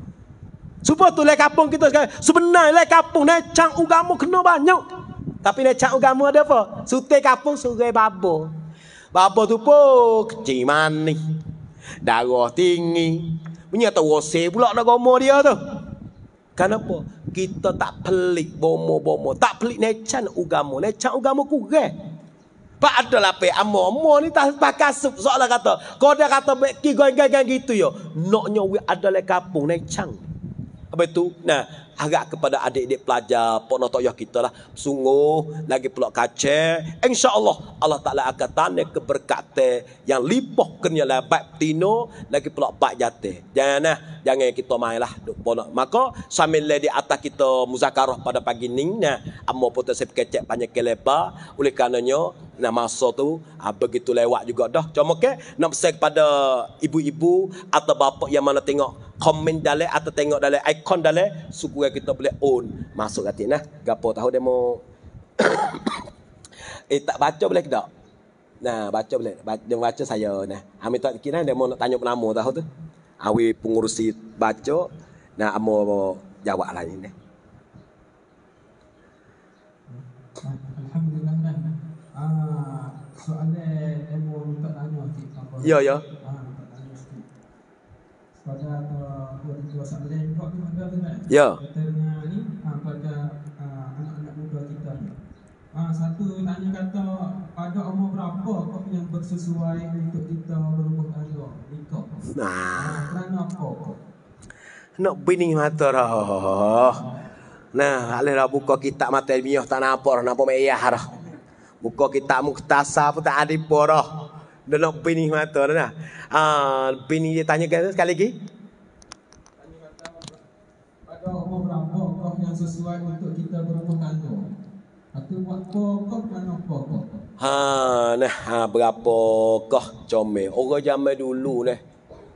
supo tu lek kampung kita sekarang sebenar lek kampung necak ugamo kena banyak tapi necak ugamo ada apa sute kapung sore babo babo tu po kecil manis darah tinggi punya tu rose pula nak gomo dia tu kenapa kita tak pelik bomo-bomo tak pelik necang necak ugamo necak ugamo kurang Pak ada lah pe amo amo ni tak pakai sup kata kau dah kata be ki goyang goyang gitu yo nok nyowi ada le kapung naik cang apa itu nah agak kepada adik-adik pelajar pok notok yo kita lah sungguh lagi pula kace insyaallah Allah taala akan tanda keberkate yang lipoh kenya le tino lagi pula pak jate jangan nah jangan kita main lah maka sambil di atas kita muzakarah pada pagi ning nah amo potasip sep kecek banyak kelepa oleh karenanya Nah masa tu ha, Begitu lewat juga dah Cuma ke Nak pesan kepada Ibu-ibu Atau bapak yang mana tengok Komen dalek Atau tengok dalek Ikon dalek Syukur kita boleh own Masuk hati nah Gapa tahu dia mau Eh tak baca boleh ke tak Nah baca boleh Dia baca saya nah Amin tak kira Dia mau nak tanya penama tahu tu Awi pengurusi baca Nah amu jawab lain nah Alhamdulillah Soalan yang mau tanya sikit apa? Ya, ya. Ha, Ya. Ah, ah, anak-anak muda kita ni. satu tanya kata pada umur berapa kau yang bersesuai untuk kita berumah tangga? Nah. Ha, kerana apa kau? Nak bini mata dah. Nah, alih dah buka kitab mata ilmiah tak nampak dah nampak meyah dah. Buka kitab muktasa pun tak ada borah. Dia nak pinih mata dah nah. Ha, pinih dia tanya sekali lagi. Pada umum rambut yang sesuai untuk kita berpengaruh. Atau waktu kok dan apa kok? Ha, nah, ha, berapa kok comel? Orang zaman dulu ni,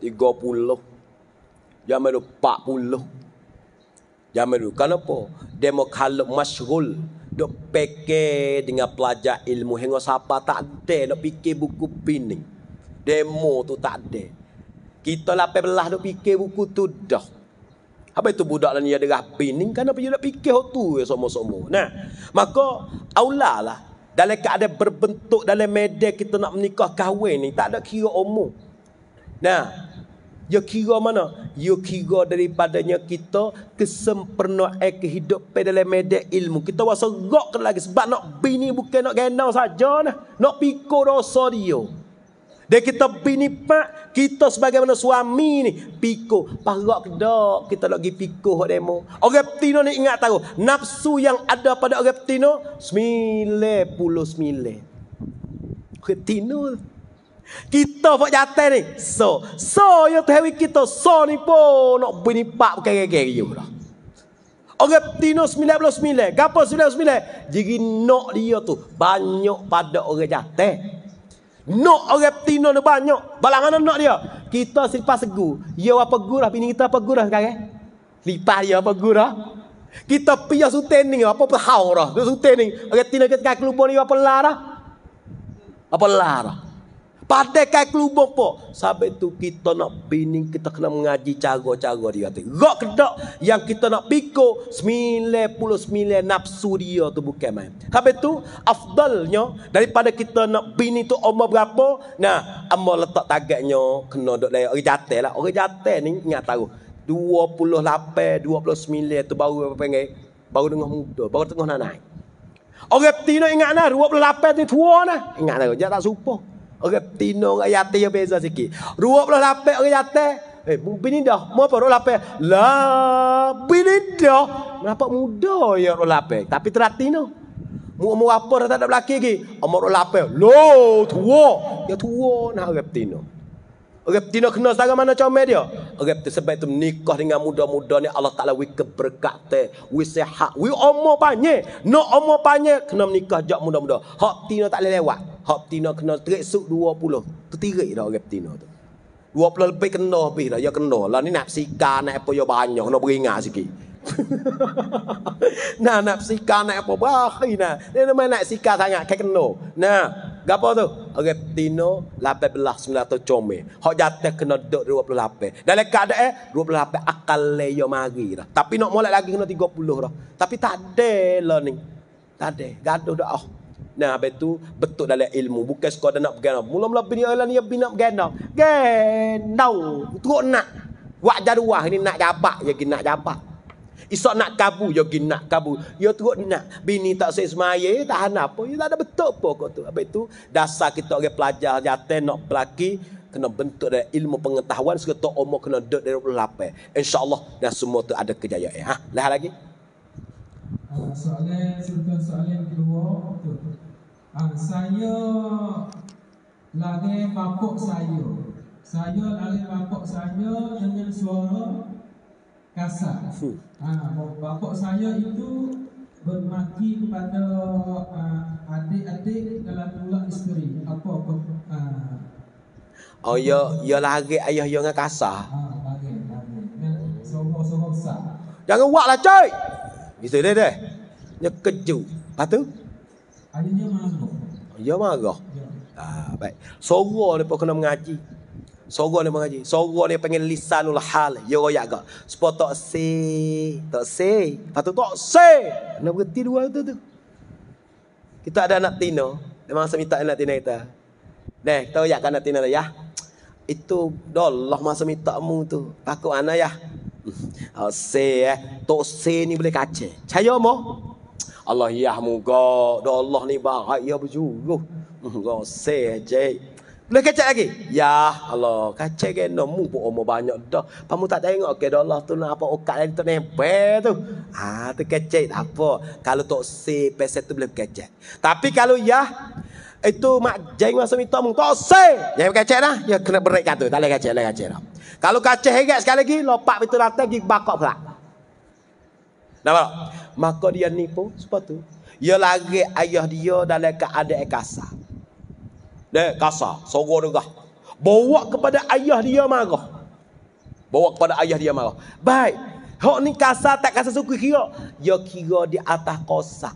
tiga puluh. Zaman dulu, empat puluh. Zaman dulu, kenapa? Demokalok masyul. Demokalok dok pekek dengan pelajar ilmu hingga siapa tak ada dok pikir buku pining demo tu tak ada kita lapan belah dok pikir buku tu dah apa itu budak lain yang derah pining kan apa nak pikir hok tu ya semua-semua nah maka allah lah, dalam keadaan berbentuk dalam media kita nak menikah kahwin ni tak ada kira umur nah Ya kira mana? Ya kira daripadanya kita kesempurnaan kehidupan dalam medan ilmu. Kita rasa gok ke lagi sebab nak bini bukan nak gena saja nah. Nak pikul dosa dia. Dia kita bini pak, kita sebagaimana suami ni pikul. Parak dak kita nak pergi pikul hok demo. Orang tino ni ingat tahu, nafsu yang ada pada orang tino 99. Ketino kita buat jatuh ni. So, so yang terhari kita, so ni pun nak berlipat kere-kere you lah. Orang Tino 99, Gapa 99, jadi nak dia tu banyak pada orang jatuh. Nak orang Tino ni banyak. Balang mana nak dia? Kita selepas segu. Ya apa gurah? Bini kita apa gurah sekarang? Lipah dia apa gurah? Kita pergi yang suten ni. Apa pun hau dah. Suten ni. Orang Tino kita sekarang kelupur ni apa lah dah? Apa lah dah? Pada kai kelubung po. Sampai tu kita nak pining kita kena mengaji cara-cara dia tu. Gak kedok yang kita nak piko 99 nafsu dia tu bukan main. Sampai tu afdalnya daripada kita nak pining tu umur berapa? Nah, amma letak targetnya kena dok lain orang jatel lah. Orang jatel ni ingat tahu. 28, 29 tu baru apa panggil? Baru tengah muda, baru tengah nak naik. Orang tino ingat nah 28 ni tua nah. Ingat tahu, jangan tak supah. Orang tino orang yatim yang beza sikit. Ruak pula lapik orang yatim. Eh, mumpin ni dah. Mau apa orang lapik? Lapik ni dah. Kenapa muda yang orang lapik? Tapi teratin tu. Mau apa dah tak ada belakang lagi. Orang orang lapik. Loh, tua. Ya tua nak orang tino. Reptina kena sedara mana comel dia. Reptina sebab itu nikah dengan muda-muda ni Allah Ta'ala we keberkatan. We sehat. We omor panjang. No omor panjang. Kena menikah jauh muda-muda. Hak tina tak boleh lewat. Hak tina kena terik suk 20. Tertirik dah reptina tu. 20 lebih kena lebih dah. Ya kena lah. Ni nak sikar, nak apa ya banyak. Kena beringat sikit. nah nak sika nak apa bahai nah. Dia nama nak sika sangat kek keno Nah, gapo tu? Orang tino 1890 come. Hak jatuh kena duduk 28. Dalam keadaan 28 eh, akal le yo mari dah. Tapi nak molek lagi kena 30 dah. Tapi tak ada lah ni. Tak ada. Gaduh dah. ah Nah, habis tu betul dalam ilmu. Bukan sekadar nak bergana. Mula-mula bini Allah ni bini nak bergana. Gendau. tu nak. Wak jaduah ni nak jabak. Ya, nak jabak. Isak nak kabu, yo gin nak kabu. Yo turut nak. Bini tak sesuai semaya, tahan apa. Yo tak ada betul apa kau tu. Habis tu, dasar kita orang pelajar jatuh nak pelaki, kena bentuk dari ilmu pengetahuan sekata umur kena dek dari 28 insyaAllah dan semua tu ada kejayaan ha? lihat lagi ah, soalan sebutkan soalan kedua ha, ah, saya lari bapak saya saya lari bapak saya dengan suara kasar hmm. Ah, bapak saya itu bermaki kepada uh, adik-adik dalam pula isteri. Apa apa? Uh, oh, ya, ya lagi ayah yang kasar. Ah, Jangan buat lah, coy. Bisa dia deh. Dia keju. Lepas tu? Ayahnya marah. Ayah marah? Ya. Ah, baik. Sorok ni pun kena mengaji. Sorok dia mengaji. Sorok dia panggil lisanul hal. Dia royak ke. Sepo tak se. Tak se. Lepas tu tak se. Nak berhenti dua tu tu. Kita ada anak tina. Dia masa minta anak tina kita. Nah, kita royak anak tina tu ya. Itu dolah masa minta mu tu. Takut anak ya. Tak oh, se eh. Tak se ni boleh kaca. Caya mo. Allah ya muka. Allah ni bahaya berjuruh. Tak oh, se eh, je. Nak kecek lagi? Ya Allah, kecek ke no mu bu omo banyak dah. Pamu tak tengok ke dah Allah tu nak apa okat lain tu nempe tu. Ha tu kecek tak apa. Kalau tok se peset tu boleh kecek. Tapi kalau ya itu mak jeng masa minta mung tok se. Ya kecek dah. Ya kena berat kat tu. Tak leh kecek, leh kecek dah. Kalau kecek hegat sekali lagi lopak pintu rata gig bakok pula. Nampak? Maka dia nipu sebab tu. Ya lagi ayah dia dalam keadaan kasar. Dek, kasar. Sogo dia Bawa kepada ayah dia marah. Bawa kepada ayah dia marah. Baik. Hak ni kasar tak kasar suku kira. Ya kira di atas kosak.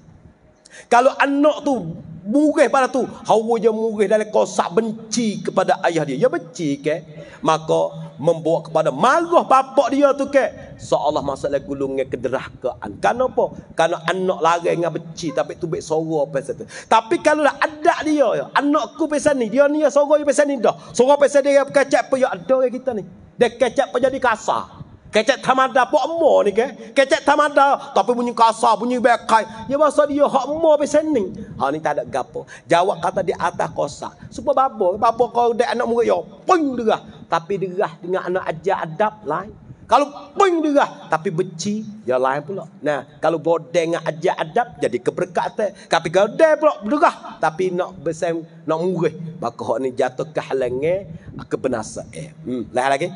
Kalau anak tu Murih pada tu. Hawa yang murih dalam kosak benci kepada ayah dia. Ya benci ke? Maka membawa kepada marah bapak dia tu ke? Seolah masalah gulung dengan kederahkaan. Kenapa? Karena anak lari dengan benci. Tapi tu baik sorok pasal tu. Tapi kalau dah ada dia. Ya, Anakku pesan ni. Dia ni sorok pesan ni dah. Sorok pesan dia yang berkacak apa? Ya ada kita ni. Dia kacak apa jadi kasar. Kecek tamada pok mo ni ke? Kecek tamada tapi bunyi kasar, bunyi bekai. Ya masa dia hak mo pe sening. Ha ni tak ada gapo. Jawab kata di atas kosa. Supa babo, babo kau dek anak murid yo. Pung derah. Tapi derah dengan anak aja adab lain. Kalau pung derah tapi beci, ya lain pula. Nah, kalau bodeng dengan aja adab jadi keberkatan. Tapi kalau de pula derah tapi nak besem nak murid, maka hak ni jatuh ke halangnya kebenasaan. Eh. Hmm, lain lagi.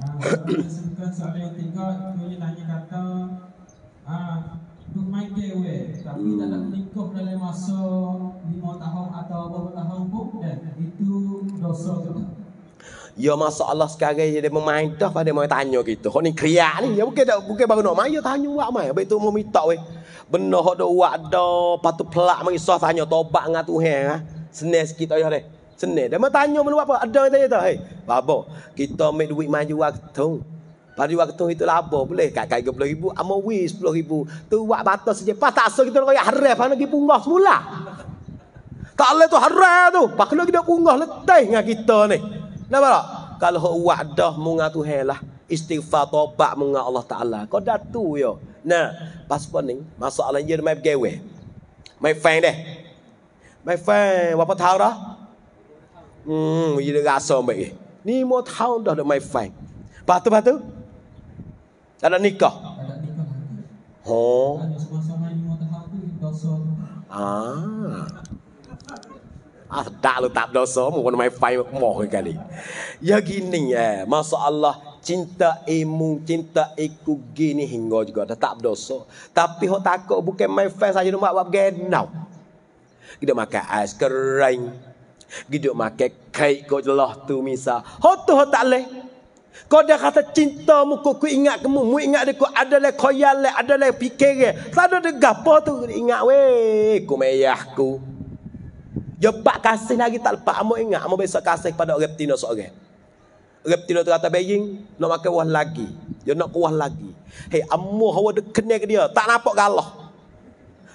Sebenarnya soalan yang tiga Itu tanya kata Duk ah, main ke Tapi tak nak menikah hmm. dalam masa Lima tahun atau berapa tahun pun Itu dosa Ya masa Allah sekarang dia memain dah pada mau tanya gitu. Kau ni kriak ni. Ya bukan bukan baru nak main ya tanya buat mai. Baik tu mau minta weh. Benar hok dok wak patu pelak mengisah tanya tobat dengan Tuhan ah. Ha. Senes kita ya deh. Senin. Dia mahu tanya melu apa? Ada tanya tu. Hei, apa? kita ambil duit maju waktu. Pada waktu itu lah apa? boleh kak kak puluh ribu, amo wi sepuluh ribu. Tu wak batas saja. Pas tak so kita nak kaya harap, pas nak punggah semula. Tak boleh tu harap tu. Pas kena kita punggah letih dengan kita ni. Nampak tak? Kalau wak dah munga tu helah. Istighfar tobak munga Allah Ta'ala. Kau dah tu yo. Nah, pas pun ni, masalahnya dia main pegawai. Main fang deh. main friend, apa tahu dah? Hmm, dia dah rasa baik. Ni mau tahun dah dah main fine. Lepas tu, lepas Tak nak nikah? oh. Kan, ah. Ah, tak lu tak dosa mu kena main fine moh kali. Ya gini eh, masa Allah cinta imu cinta iku gini hingga juga dah tak dosa. Tapi hok takut bukan main fine saja nak buat gendau. Kita makan ais kering. Giduk makai kait kau jelah tu misa. tu hot tak leh. Kau dah kata cinta mu kau ku ingat kamu mu ingat dia kau ada le koyal le ada le fikir Tak ada de gapo tu ingat weh ku meyah ku. Jebak kasih lagi tak lepas amo ingat amu besok kasih pada orang betina seorang. Reptilo tu kata Beijing nak makan wah lagi. Dia nak kuah lagi. Hei, amu hawa dia kenal ke dia. Tak nampak galah.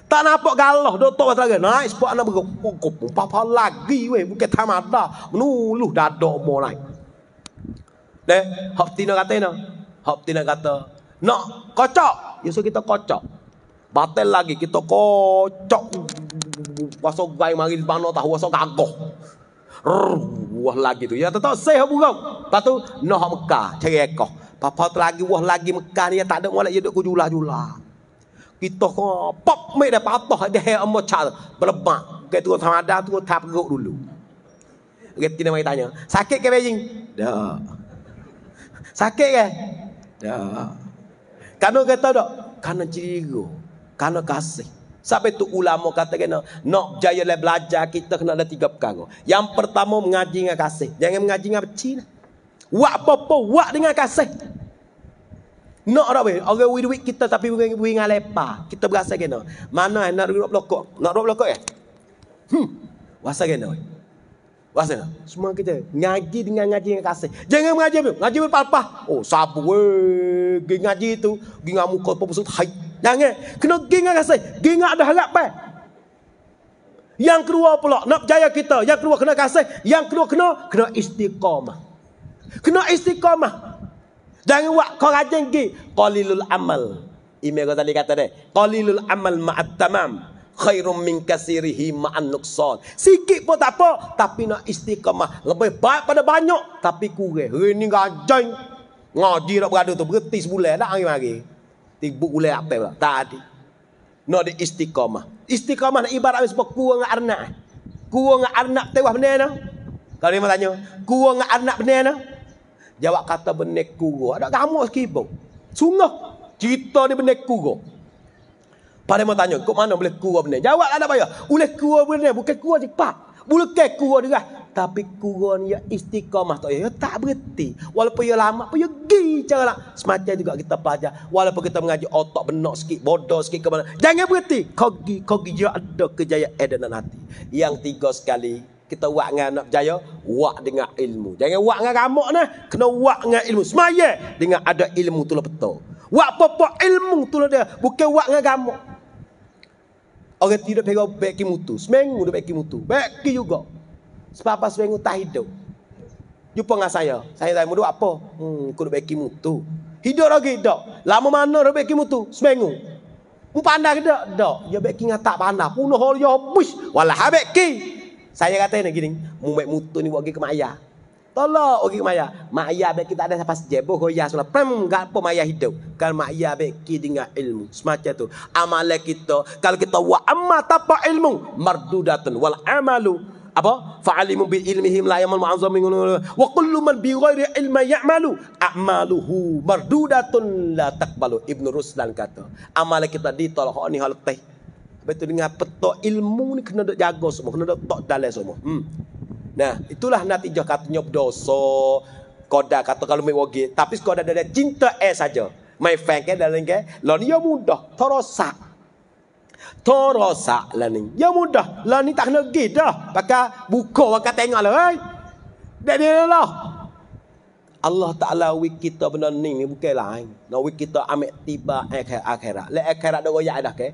Tak nampak galah doktor kata lagi. Naik sebab anak bergerak. Oh, kau apa lagi weh. Bukit tamata. Menuluh dadak mau naik. Eh, hop tina kata ni. Hop tina kata. Nak kocok. Ya, so kita kocok. Batal lagi kita kocok. Waso gai mari bano tahu waso gagoh. Wah lagi tu. Ya tetap sih bukan. Lepas tu, nak Mekah. Cari Papa lagi, wah lagi Mekah ni. tak ada mulai, ya duduk ku julah kita kau pop mai dah patah dah hai amo cha berlebak ke tu sama ada tu tap geruk dulu Kau tina mai tanya sakit ke Beijing Dah sakit ke dak kanu kata dak kanu ciriga kanu kasih sampai tu ulama kata kena nak jaya le belajar kita kena ada tiga perkara yang pertama mengaji dengan kasih jangan mengaji dengan benci wak apa-apa wak dengan kasih nak tak weh? Orang okay, duit kita tapi bukan duit dengan lepa. Kita berasa kena. Mana eh, nak duduk pelokok? Nak duduk pelokok eh? Hmm. Wasa kena weh. Wasa kena. Semua kita ngaji dengan ngaji yang kasih. Jangan mengaji. Ngaji berpapa. Oh, sabu weh. Gingaji ngaji tu. Gingga muka pepusut. Hai. Jangan. Kena gingga kasih. Gingga ada halak weh. Yang kedua pula. Nak jaya kita. Yang kedua kena kasih. Yang kedua kena. Kena istiqamah. Kena istiqamah. Jangan wak kau rajin ki qalilul amal. Imam Ghazali kata deh, qalilul amal ma'at tamam khairum min kasirihi ma'an nuksan. Sikit pun tak apa, tapi nak istiqamah lebih baik pada banyak tapi kurang. Hari ni rajin ngaji nak berada tu berhenti sebulan dah hari-hari. Tibuk ulai apa pula? Tak ada. Nak di istiqamah. Istiqamah nak ibarat sebab sebuah kuang arnak. Kuang arnak tewas benar Kalau ni tanya, kuang arnak benar Jawab kata benek kuro. Ada kamu sekibu. Sungguh. Cerita ni benek kuro. Pada mau tanya, kok mana boleh kuro benek? Jawab ada lah payah. Boleh kuro benek, bukan kuro cepat. Boleh ke kuro juga. Tapi kuro ni ya istiqamah tak. Ya, tak berhenti. Walaupun ya lama, pun ya cara lah. Semacam juga kita pelajar. Walaupun kita mengaji otak benok sikit, bodoh sikit ke mana. Jangan berhenti. Kogi, kogi ya ada kejayaan dan hati. Yang tiga sekali, kita wak dengan anak berjaya wak dengan ilmu jangan wak dengan ramak nah kena wak dengan ilmu semaya dengan ada ilmu tu lah betul wak apa-apa ilmu tu lah dia bukan wak dengan ramak orang tidak pegang beki mutu seminggu dia beki mutu beki juga sebab apa seminggu tak hidup jumpa dengan saya saya tanya mudah apa hmm kudu beki mutu hidup lagi hidup lama mana dia beki mutu seminggu Mu pandai ke dak? Dak. Ya beki ngata pandai. Punuh hol yo bus. Walah beki. Saya kata ni gini, mumbek mutu ni buat pergi ke mak ayah. Tolak pergi ke Maya, ayah. baik kita ada siapa sejebuh ke ayah. Sebelah, prem, gak apa mak hidup. Kan Maya baik kita dengar ilmu. Semacam tu. Amalek kita, kalau kita wa amma tapa ilmu, mardudatun wal amalu apa fa'alimu bil ilmihim la yamal ma'azam wa kullu man bi ghairi ilma ya'malu a'maluhu mardudatun la taqbalu ibnu ruslan kata amal kita ditolak ni hal teh betul dengan petok ilmu ni kena dok jaga semua, kena dok tok dalam semua. Hmm. Nah, itulah natijah katanya doso, koda kata kalau mai wogi, tapi sekoda dari cinta eh saja. Mai fan ke dalam ke, lon lah ya mudah, terosak. Terosak lah ni. Ya mudah. Lah tak kena pergi dah. Pakai buka, pakai tengok lah. Hey. Dia dia lah. Allah Ta'ala wik kita benda ni ni bukan lain. Nak wik kita ambil tiba akhirat. Lek akhirat dah royak dah ke.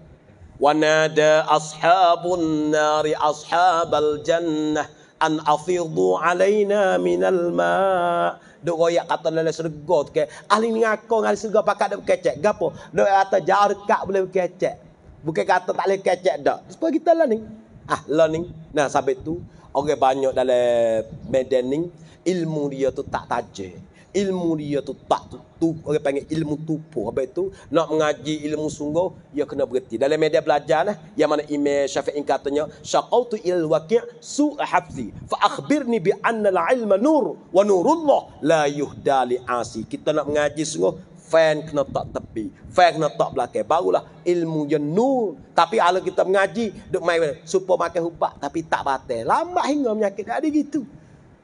ونادى أصحاب النار أصحاب الجنة أن أفضوا علينا من الماء Duk royak kata dalam serga ke. Ahli ni aku dengan serga pakat dia kecek, Gapo? Duk kata kak boleh kecek. Bukan kata tak boleh berkecek dah. Sebab kita lah ni. Ah, lah ni. Nah, sampai tu. Orang okay, banyak dalam medan ni. Ilmu dia tu tak tajik ilmu dia tu tak tu, tu orang panggil ilmu tupu. Apa itu? nak mengaji ilmu sungguh, dia kena berhenti. Dalam media belajar lah, yang mana Imam Syafi'in katanya, syaqautu ilal waqi' su'a hafzi, fa akhbirni bi anna al ilma nur wa nurullah la yuhdali li asi. Kita nak mengaji sungguh, fan kena tak tepi, fan kena tak belakang. Barulah ilmu yang nur. Tapi kalau kita mengaji, duk main supaya makan hubat, tapi tak batal. Lambat hingga menyakit. Ada gitu.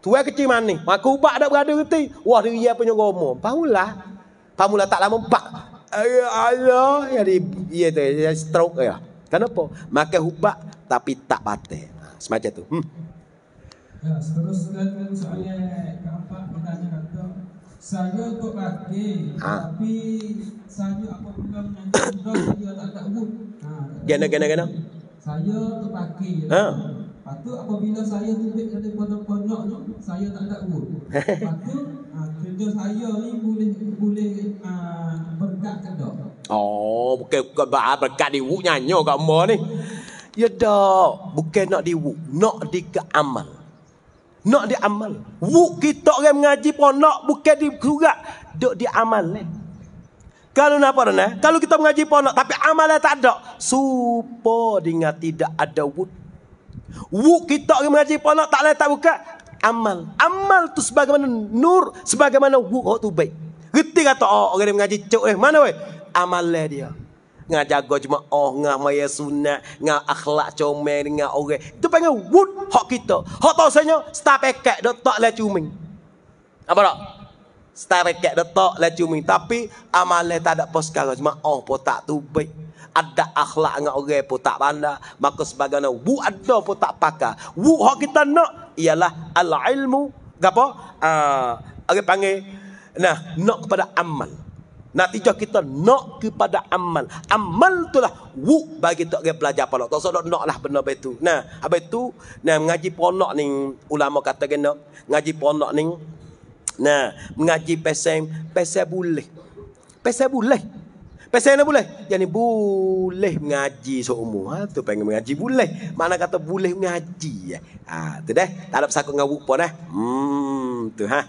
Tuan kecil mana? Maka ubat dah berada reti. Wah, dia ia punya gomo. Pahulah. Pahulah tak lama empat. Ya Allah. Ya, dia, dia, dia stroke. Ya. Kenapa? Makan ubat tapi tak patah. Ha, semacam tu. Hmm. Ya, seterusnya saya nampak bertanya kata saya untuk pagi ha? tapi saya apa pula menyanyi saya tak tahu. Ha, gena gena gena. Saya untuk pagi. Ya. Ha. Patut apabila saya tumpik kata pada penak tu, saya tak ada urut. Patut ah, kerja saya ni boleh boleh ah, berkat ke tak? Oh, bukan bukan bahan ah, berkat di wuk nyanyo kat rumah ni. Ya dok, bukan nak di wuk, nak di amal, Nak di amal. Wuk kita orang mengaji pun nak bukan di surat, duk di amal. Kalau nak apa Kalau kita mengaji pun tapi amalnya tak ada. Supo dengan tidak ada wuk Wuk kita orang mengaji pun tak lain tak buka. Amal. Amal tu sebagaimana nur, sebagaimana wuk orang tu baik. Gerti kata, oh orang yang mengaji cok eh. Mana weh? Amal lah dia. Nga jaga cuma oh, nga maya sunat, nga akhlak comel dengan orang. Itu panggil wuk hak kita. Hak tak usahnya, setah pekat, tak lah cuming. Apa tak? Starekat detok lah cumi. Tapi amal tak ada pos sekarang. Cuma oh pun tak baik Ada akhlak dengan orang pun tak pandai. Maka sebagainya. Wu ada pun tak pakar. Wu yang kita nak. Ialah al-ilmu. Apa? Uh, orang panggil. Nah, nak kepada amal. Natijah kita nak kepada amal. Amal tu lah wu bagi tu orang belajar pula. Tak sok nak lah benda betul. Nah, apa itu? Nah, mengaji ponok ni ulama kata kena mengaji ponok ni Nah, mengaji pesen, pesen boleh. Pesen boleh. Pesen mana boleh? Jadi boleh mengaji seumur. Ha, tu pengen mengaji boleh. Mana kata boleh mengaji? Ah, ha, tu dah. Tak ada sakut dengan wukpon eh. Hmm, tu ha.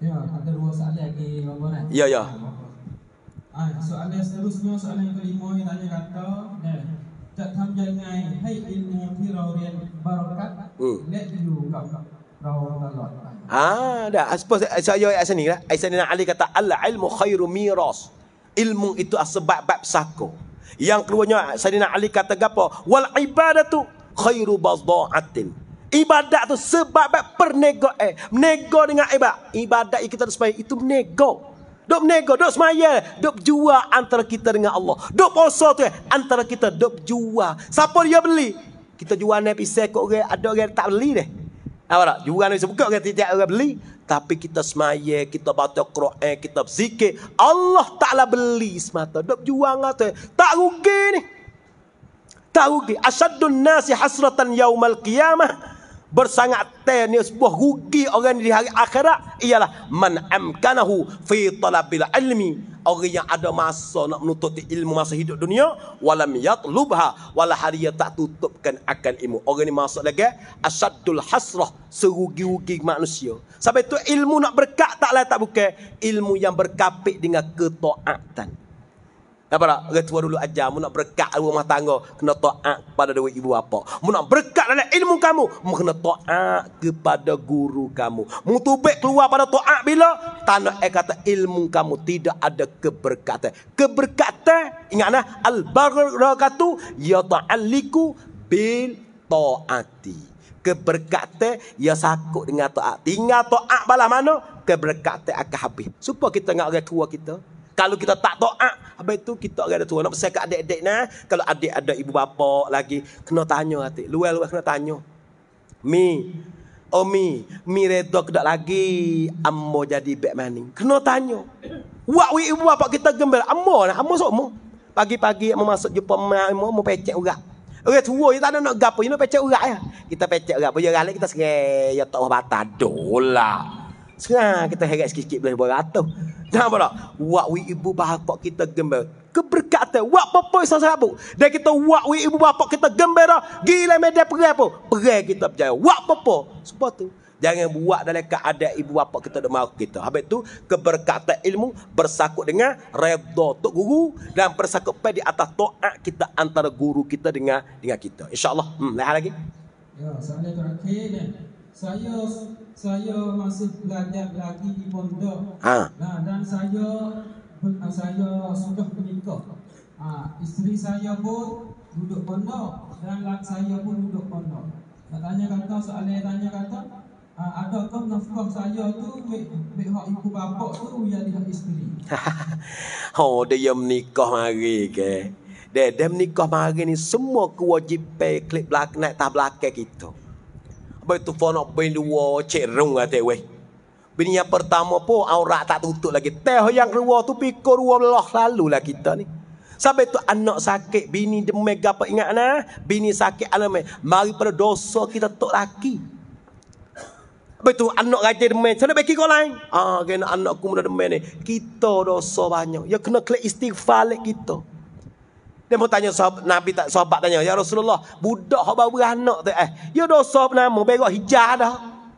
Ya, ada dua soalan lagi, Bapak. Ya, ya. Ha, soalan seterusnya, soalan yang kelima yang tanya kata, Nek, tak tham jangai, hai ilmu tirau rian barokat, Nek, hmm. you, kau, Ha, ah, dah Suppose ah, saya ayat sini lah. Ayat sini Ali kata, Allah ilmu khairu miras. Ilmu itu asbab bab sako. Yang keluarnya Sayyidina Ali kata apa? Wal ibadatu tu khairu bazda'atin. Ibadah tu sebab-bab pernego eh. Menego dengan ibadat Ibadah kita tu supaya itu menego. Dok menego, dok semaya, dok jual antara kita dengan Allah. Dok poso tu eh. antara kita dok jual. Siapa dia beli? Kita jual nepi sekok ke ada orang tak beli deh. Apa ah, tak? Juga ni sebuka kan tiap-tiap orang beli. Tapi kita semaya, kita baca Quran, kita berzikir. Allah Ta'ala beli semata. Dia berjuang atas. Tak rugi ni. Tak rugi. Asyadun nasi hasratan yaumal qiyamah bersangat tenis sebuah rugi orang di hari akhirat ialah man amkanahu fi talabil ilmi orang yang ada masa nak menuntut ilmu masa hidup dunia walam yatlubha wala hari tak tutupkan akan ilmu orang ni masuk lagi asadul hasrah serugi-rugi manusia sampai tu ilmu nak berkat tak tak bukan ilmu yang berkapik dengan ketaatan apa tak? Orang tua dulu aja. Mu nak berkat rumah tangga. Kena to'ak kepada dua ibu bapa. Mu nak berkat dalam ilmu kamu. Mu kena to'ak kepada guru kamu. Mu tubik keluar pada to'ak bila. Tanah eh kata ilmu kamu tidak ada keberkatan. Keberkatan. Ingatlah. Al-barakatu. Ya ta'aliku bil to'ati. Keberkatan. Ya sakut dengan to'ak. Tinggal to'ak balas mana. Keberkatan akan habis. Supaya kita dengan orang tua kita kalau kita tak doa, ah, habis itu kita akan ada tuan. Nak bersaya ke adik-adik nah, kalau adik ada ibu bapa lagi, kena tanya hati. Luar-luar kena tanya. Mi, oh mi, mi redok tak lagi, ambo jadi baik maning. Kena tanya. Wak wik ibu bapa kita gembel, ambo lah, ambo sokmu. Pagi-pagi ambo masuk jumpa ambo, ambo pecek juga. Orang tua, kita tak nak gapo, kita pecek urak ya. Kita pecek urak, kita serai, kita Ya apa-apa, tak sekarang kita heret sikit-sikit boleh beratuh. Nampak tak? Wak wi ibu bapak kita gembira. Keberkatan. Wak papa isa serabu. Dan kita wak wi ibu bapak kita gembira. Gila media perai pun. Perai kita berjaya. Wak apa? Sebab tu. Jangan buat dalam keadaan ibu bapa kita dah mahu kita. Habis tu keberkatan ilmu bersakut dengan redha tok guru dan bersakut pada di atas taat kita antara guru kita dengan dengan kita. Insya-Allah. Hmm, lain lagi. Ya, soalan terakhir ni saya saya masih belajar lagi di pondok. Ha. Nah, dan saya ah, saya sudah menikah. Ha, isteri saya pun duduk pondok dan lak saya pun duduk pondok. Nak tanya kata soalan yang tanya kata ha, adakah nafkah saya tu baik baik hak ibu bapa tu yang dia isteri. oh dia yang menikah hari ke. Dia dia menikah hari ni semua kewajipan klik belakang nak tah belakang kita apa tu fonok pin dua cek rung kata lah, weh. Bini yang pertama po aurat tak tutup lagi. Teh yang kedua tu pikul dua belah lalu lah kita ni. Sampai tu anak sakit, bini demek gapa ingat nah, bini sakit alam mai. Mari pada dosa kita tok laki. Sampai tu anak raja demek, sana beki kau lain. Ah, kena anak aku muda demek ni. Kita dosa banyak. Ya kena klik istighfar lek kita. Dia mau tanya sahab, Nabi tak sahabat tanya. Ya Rasulullah. Budak yang baru beranak tu. Eh. Ya dosa bernama. Berok hijah dah.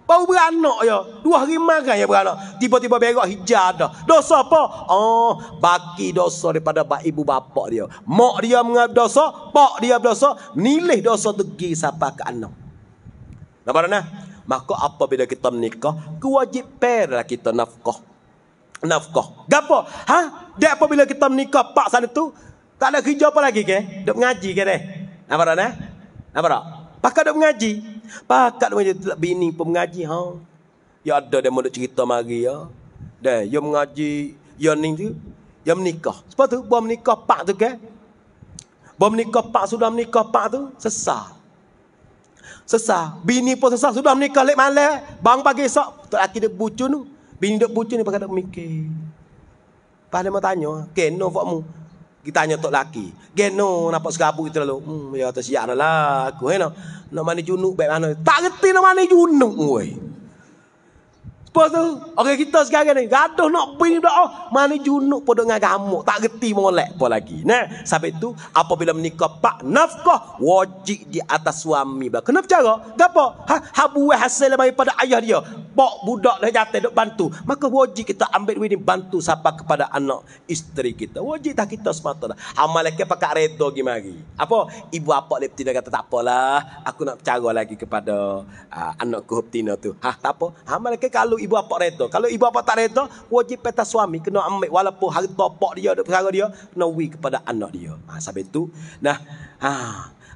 Baru beranak ya. Dua hari makan ya beranak. Tiba-tiba berok hijah dah. Dosa apa? Oh. Baki dosa daripada bak ibu bapak dia. Mak dia mengalami dosa. Pak dia berdosa. Nilih dosa tu pergi sampai ke anak. Nampak mana? Maka apa bila kita menikah? Kewajib perlah kita nafkah. Nafkah. gapo? Ha? Dia apa bila kita menikah pak sana tu? Tak ada kerja apa lagi ke? Duk mengaji ke deh? Nampak tak nah? Nampak tak? Pakat duk mengaji. Pakat duk mengaji. Tak lah, bini pun mengaji. Ha? Ya ada dia mau cerita mari. Ya. Deh, ya mengaji. Ya ni tu. Ya menikah. Sebab tu, buat menikah pak tu ke? Buat menikah pak, sudah menikah pak tu. Sesah. Sesah. Bini pun sesah. Sudah menikah lep malam. Bang pagi esok. Tak laki dia bucu tu. Bini dia bucu ni pakai duk mikir. Pada mau tanya. Kenapa okay, mu? kita tanya tok laki. Geno nampak segabu itu lalu. Hmm, ya atas siap lah aku. Hey, eh, no. Nak mana junuk baik mana. Tak kerti nak mana junuk. Weh. Apa tu? Orang kita sekarang ni gaduh nak bini Oh, mana junuk pun dengan gamuk, tak geti molek apa lagi. Nah, sampai tu apabila menikah pak nafkah wajib di atas suami belah. Kenapa cara? Gapo? Ha, habu hasil mai pada ayah dia. Pak budak dah jatuh dok bantu. Maka wajib kita ambil duit ni bantu siapa kepada anak isteri kita. Wajib tak kita semata dah. Ha malaikat pakak redo gimari. Apa? Ibu apa lep tidak kata tak apalah. Aku nak bercara lagi kepada uh, ah, anak kuhub tina tu. Ha tak apa. Ha malaikat kalau ibu apa reto? Kalau ibu apa tak reto? wajib peta suami kena ambil walaupun hari topak dia ada perkara dia, kena wi kepada anak dia. Ha sampai tu. Nah, ha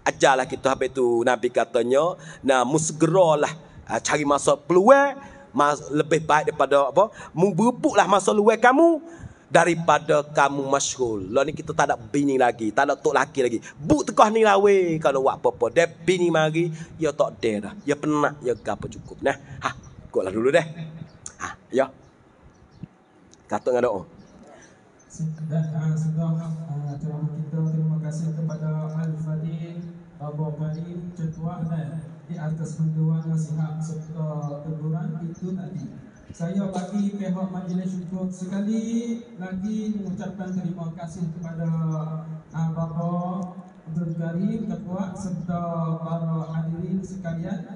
ajarlah kita habis tu Nabi katanya, nah musgeralah ha, cari masa peluang mas, lebih baik daripada apa? Mubebuklah masa luar kamu daripada kamu masyhul. Lah ni kita tak ada bini lagi, tak ada tok laki lagi. Buk tekah ni lawe kalau buat apa-apa. Dia bini mari, ya tak dia dah. Ya penat, ya gapo cukup nah. Ha, kuatlah dulu deh. Ha, ya. Katuk dengan doa. Dan uh, ah, sudah uh, ceramah kita terima kasih kepada Al-Fadil, Abu Karim, Ketua dan eh, di atas penduan nasihat serta teguran itu tadi. Saya bagi pihak majlis cukup sekali lagi mengucapkan terima kasih kepada uh, Bapak Abdul Karim, Ketua serta para hadirin sekalian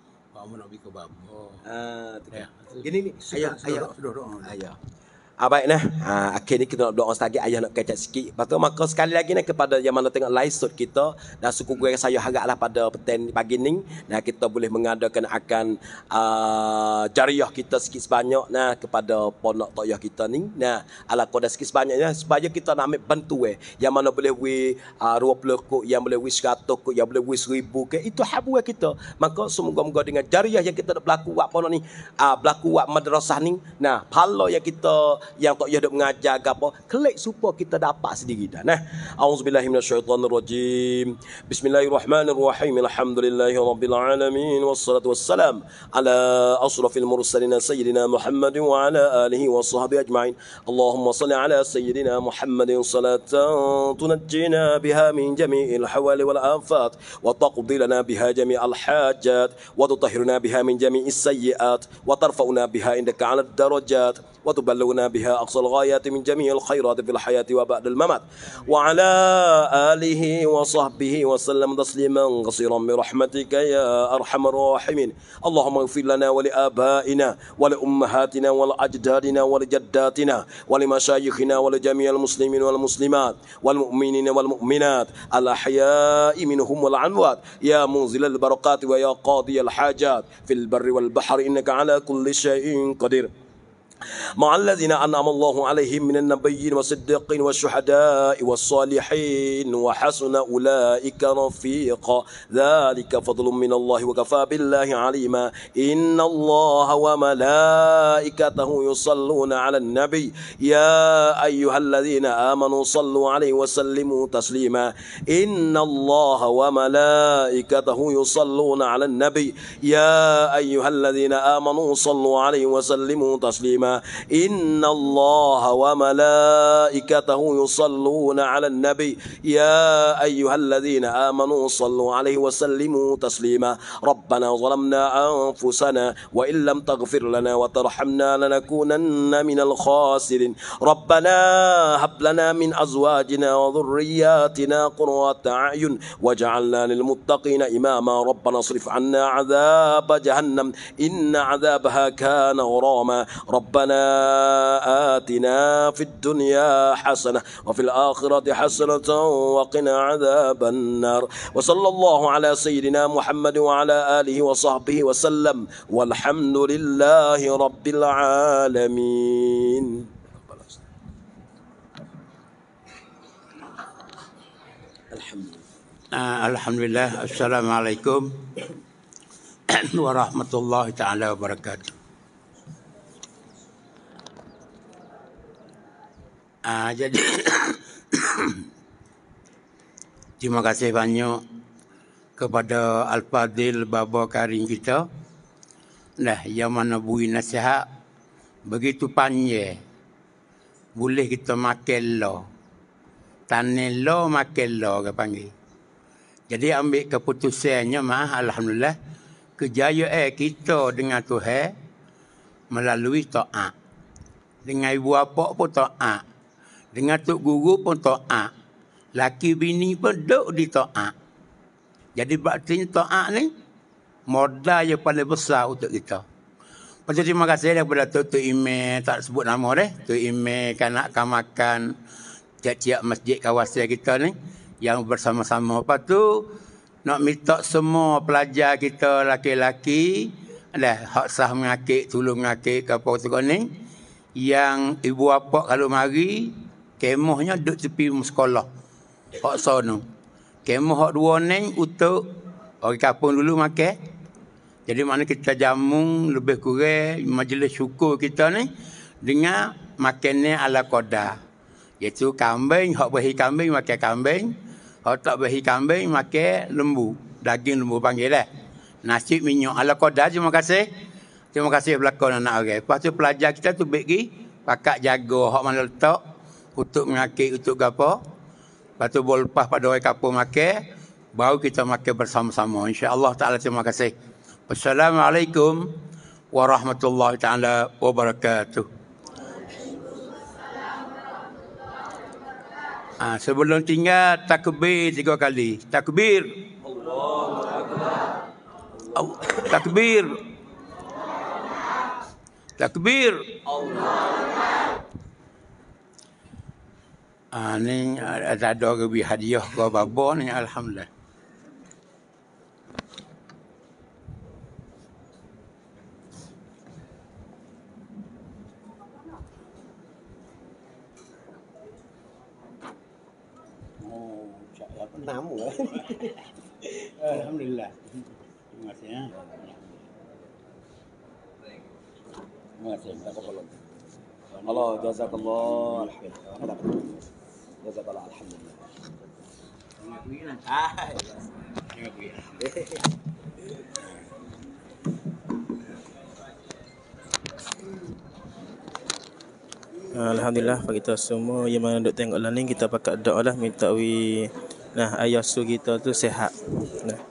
Pak Umar nak pergi ke Bambu. Oh. Oh. Ah, tu kan. Ya. Gini ni, ayah. Ayah. Ayah. ayah. ayah. ayah. ayah. ayah. ayah. Ah, baik nah. Ha, ah, akhir ni kita nak doa setagi ayah nak kecat sikit. Lepas maka sekali lagi nah kepada yang mana tengok live kita dan suku gue saya haraplah pada petang pagi ni nah kita boleh mengadakan akan uh, jariah kita sikit sebanyak nah kepada ponok toyah kita ni. Nah, ala kau sikit sebanyak nah, ya, supaya kita nak ambil bantu eh. Yang mana boleh we ah, uh, 20 kok, yang boleh we 100 kok, yang boleh we 1000 ke itu habu kita. Maka semoga-moga dengan jariah yang kita dah berlaku buat ponok ni, uh, berlaku buat madrasah ni. Nah, pahala yang kita yang kok hidup ya mengajar ke apa klik supaya kita dapat sendiri dah nah auzubillahi minasyaitonirrajim bismillahirrahmanirrahim alhamdulillahirabbil alamin wassalatu wassalam ala asrafil mursalin sayyidina muhammad wa ala alihi washabbi ajmain allahumma salli ala sayyidina muhammad salatan tunajjina biha min jami'il hawali wal anfat wa taqdi lana biha jami'al hajat wa tutahhirna biha min jami'is sayyiat wa tarfa'una biha indaka 'ala darajat wa tuballighuna biha بها أقصى الغايات من جميع الخيرات في الحياة وبعد الممات وعلى آله وصحبه وسلم تسليما قصيرا برحمتك يا أرحم الراحمين اللهم اغفر لنا ولآبائنا ولأمهاتنا ولأجدادنا ولجداتنا ولمشايخنا ولجميع المسلمين والمسلمات والمؤمنين والمؤمنات الأحياء منهم والعنوات يا منزل البركات ويا قاضي الحاجات في البر والبحر إنك على كل شيء قدير مع الذين أنعم الله عليهم من النبيين والصديقين والشهداء والصالحين وحسن أولئك رفيقا ذلك فضل من الله وكفى بالله عليما إن الله وملائكته يصلون على النبي يا أيها الذين آمنوا صلوا عليه وسلموا تسليما إن الله وملائكته يصلون على النبي يا أيها الذين آمنوا صلوا عليه وسلموا تسليما إن الله وملائكته يصلون على النبي يا أيها الذين آمنوا صلوا عليه وسلموا تسليما ربنا ظلمنا أنفسنا وإن لم تغفر لنا وترحمنا لنكونن من الخاسرين ربنا هب لنا من أزواجنا وذرياتنا قرة أعين واجعلنا للمتقين إماما ربنا اصرف عنا عذاب جهنم إن عذابها كان غراما ربنا ربنا آتنا في الدنيا حسنة وفي الآخرة حسنة وقنا عذاب النار وصلى الله على سيدنا محمد وعلى آله وصحبه وسلم والحمد لله رب العالمين Alhamdulillah Assalamualaikum Warahmatullahi ta'ala wabarakatuh Uh, jadi terima kasih banyak kepada Al-Fadil Baba Karim kita. Nah, yang mana bui nasihat begitu panjang. Boleh kita makan lo. Tanin lo makan lo ke panggil. Jadi ambil keputusannya mah alhamdulillah kejayaan kita dengan Tuhan melalui taat. Dengan ibu bapa pun taat. Dengan tok guru pun to'ak. Laki bini pun duduk di to'ak. Jadi baktinya to'ak ni, modal yang paling besar untuk kita. Pertama terima kasih kepada Tok Tok Ime, tak sebut nama deh. Tok Ime, kanak kan makan tiap-tiap masjid kawasan kita ni, yang bersama-sama. Lepas tu, nak minta semua pelajar kita laki-laki, ada hak sah mengakik, tulung mengakik ke apa-apa ni, yang ibu bapa kalau mari, Kemahnya duduk tepi sekolah. Hak sonu. Kemah hak dua neng untuk orang kapung dulu makan. Jadi mana kita jamung lebih kurang majlis syukur kita ni dengan makannya ala koda. Iaitu kambing, hak beri kambing makan kambing. Hak tak beri kambing makan lembu. Daging lembu panggil lah. Eh. Nasi minyak ala koda. Terima kasih. Terima kasih belakang anak orang. Lepas tu pelajar kita tu pergi. pakak jago, hak mana letak. Untuk mengakik, untuk apa. Lepas tu boleh lepas pada orang kapur makan. Baru kita makan bersama-sama. InsyaAllah ta'ala terima kasih. Wassalamualaikum warahmatullahi ta'ala wabarakatuh. Ha, sebelum tinggal takbir tiga kali. Takbir. Allah. Takbir. Takbir. Allah. Ah ni tak ha, ada ke hadiah ke apa-apa ni alhamdulillah. Eh? Alhamdulillah. Terima kasih. Ha. Terima kasih. Terima kasih. Terima kasih. Terima kasih. Jazak Allah Alhamdulillah. Ah, Alhamdulillah bagi kita semua yang mana duk tengok lah ni kita pakai doa lah minta wi nah ayah su kita tu sehat. Nah.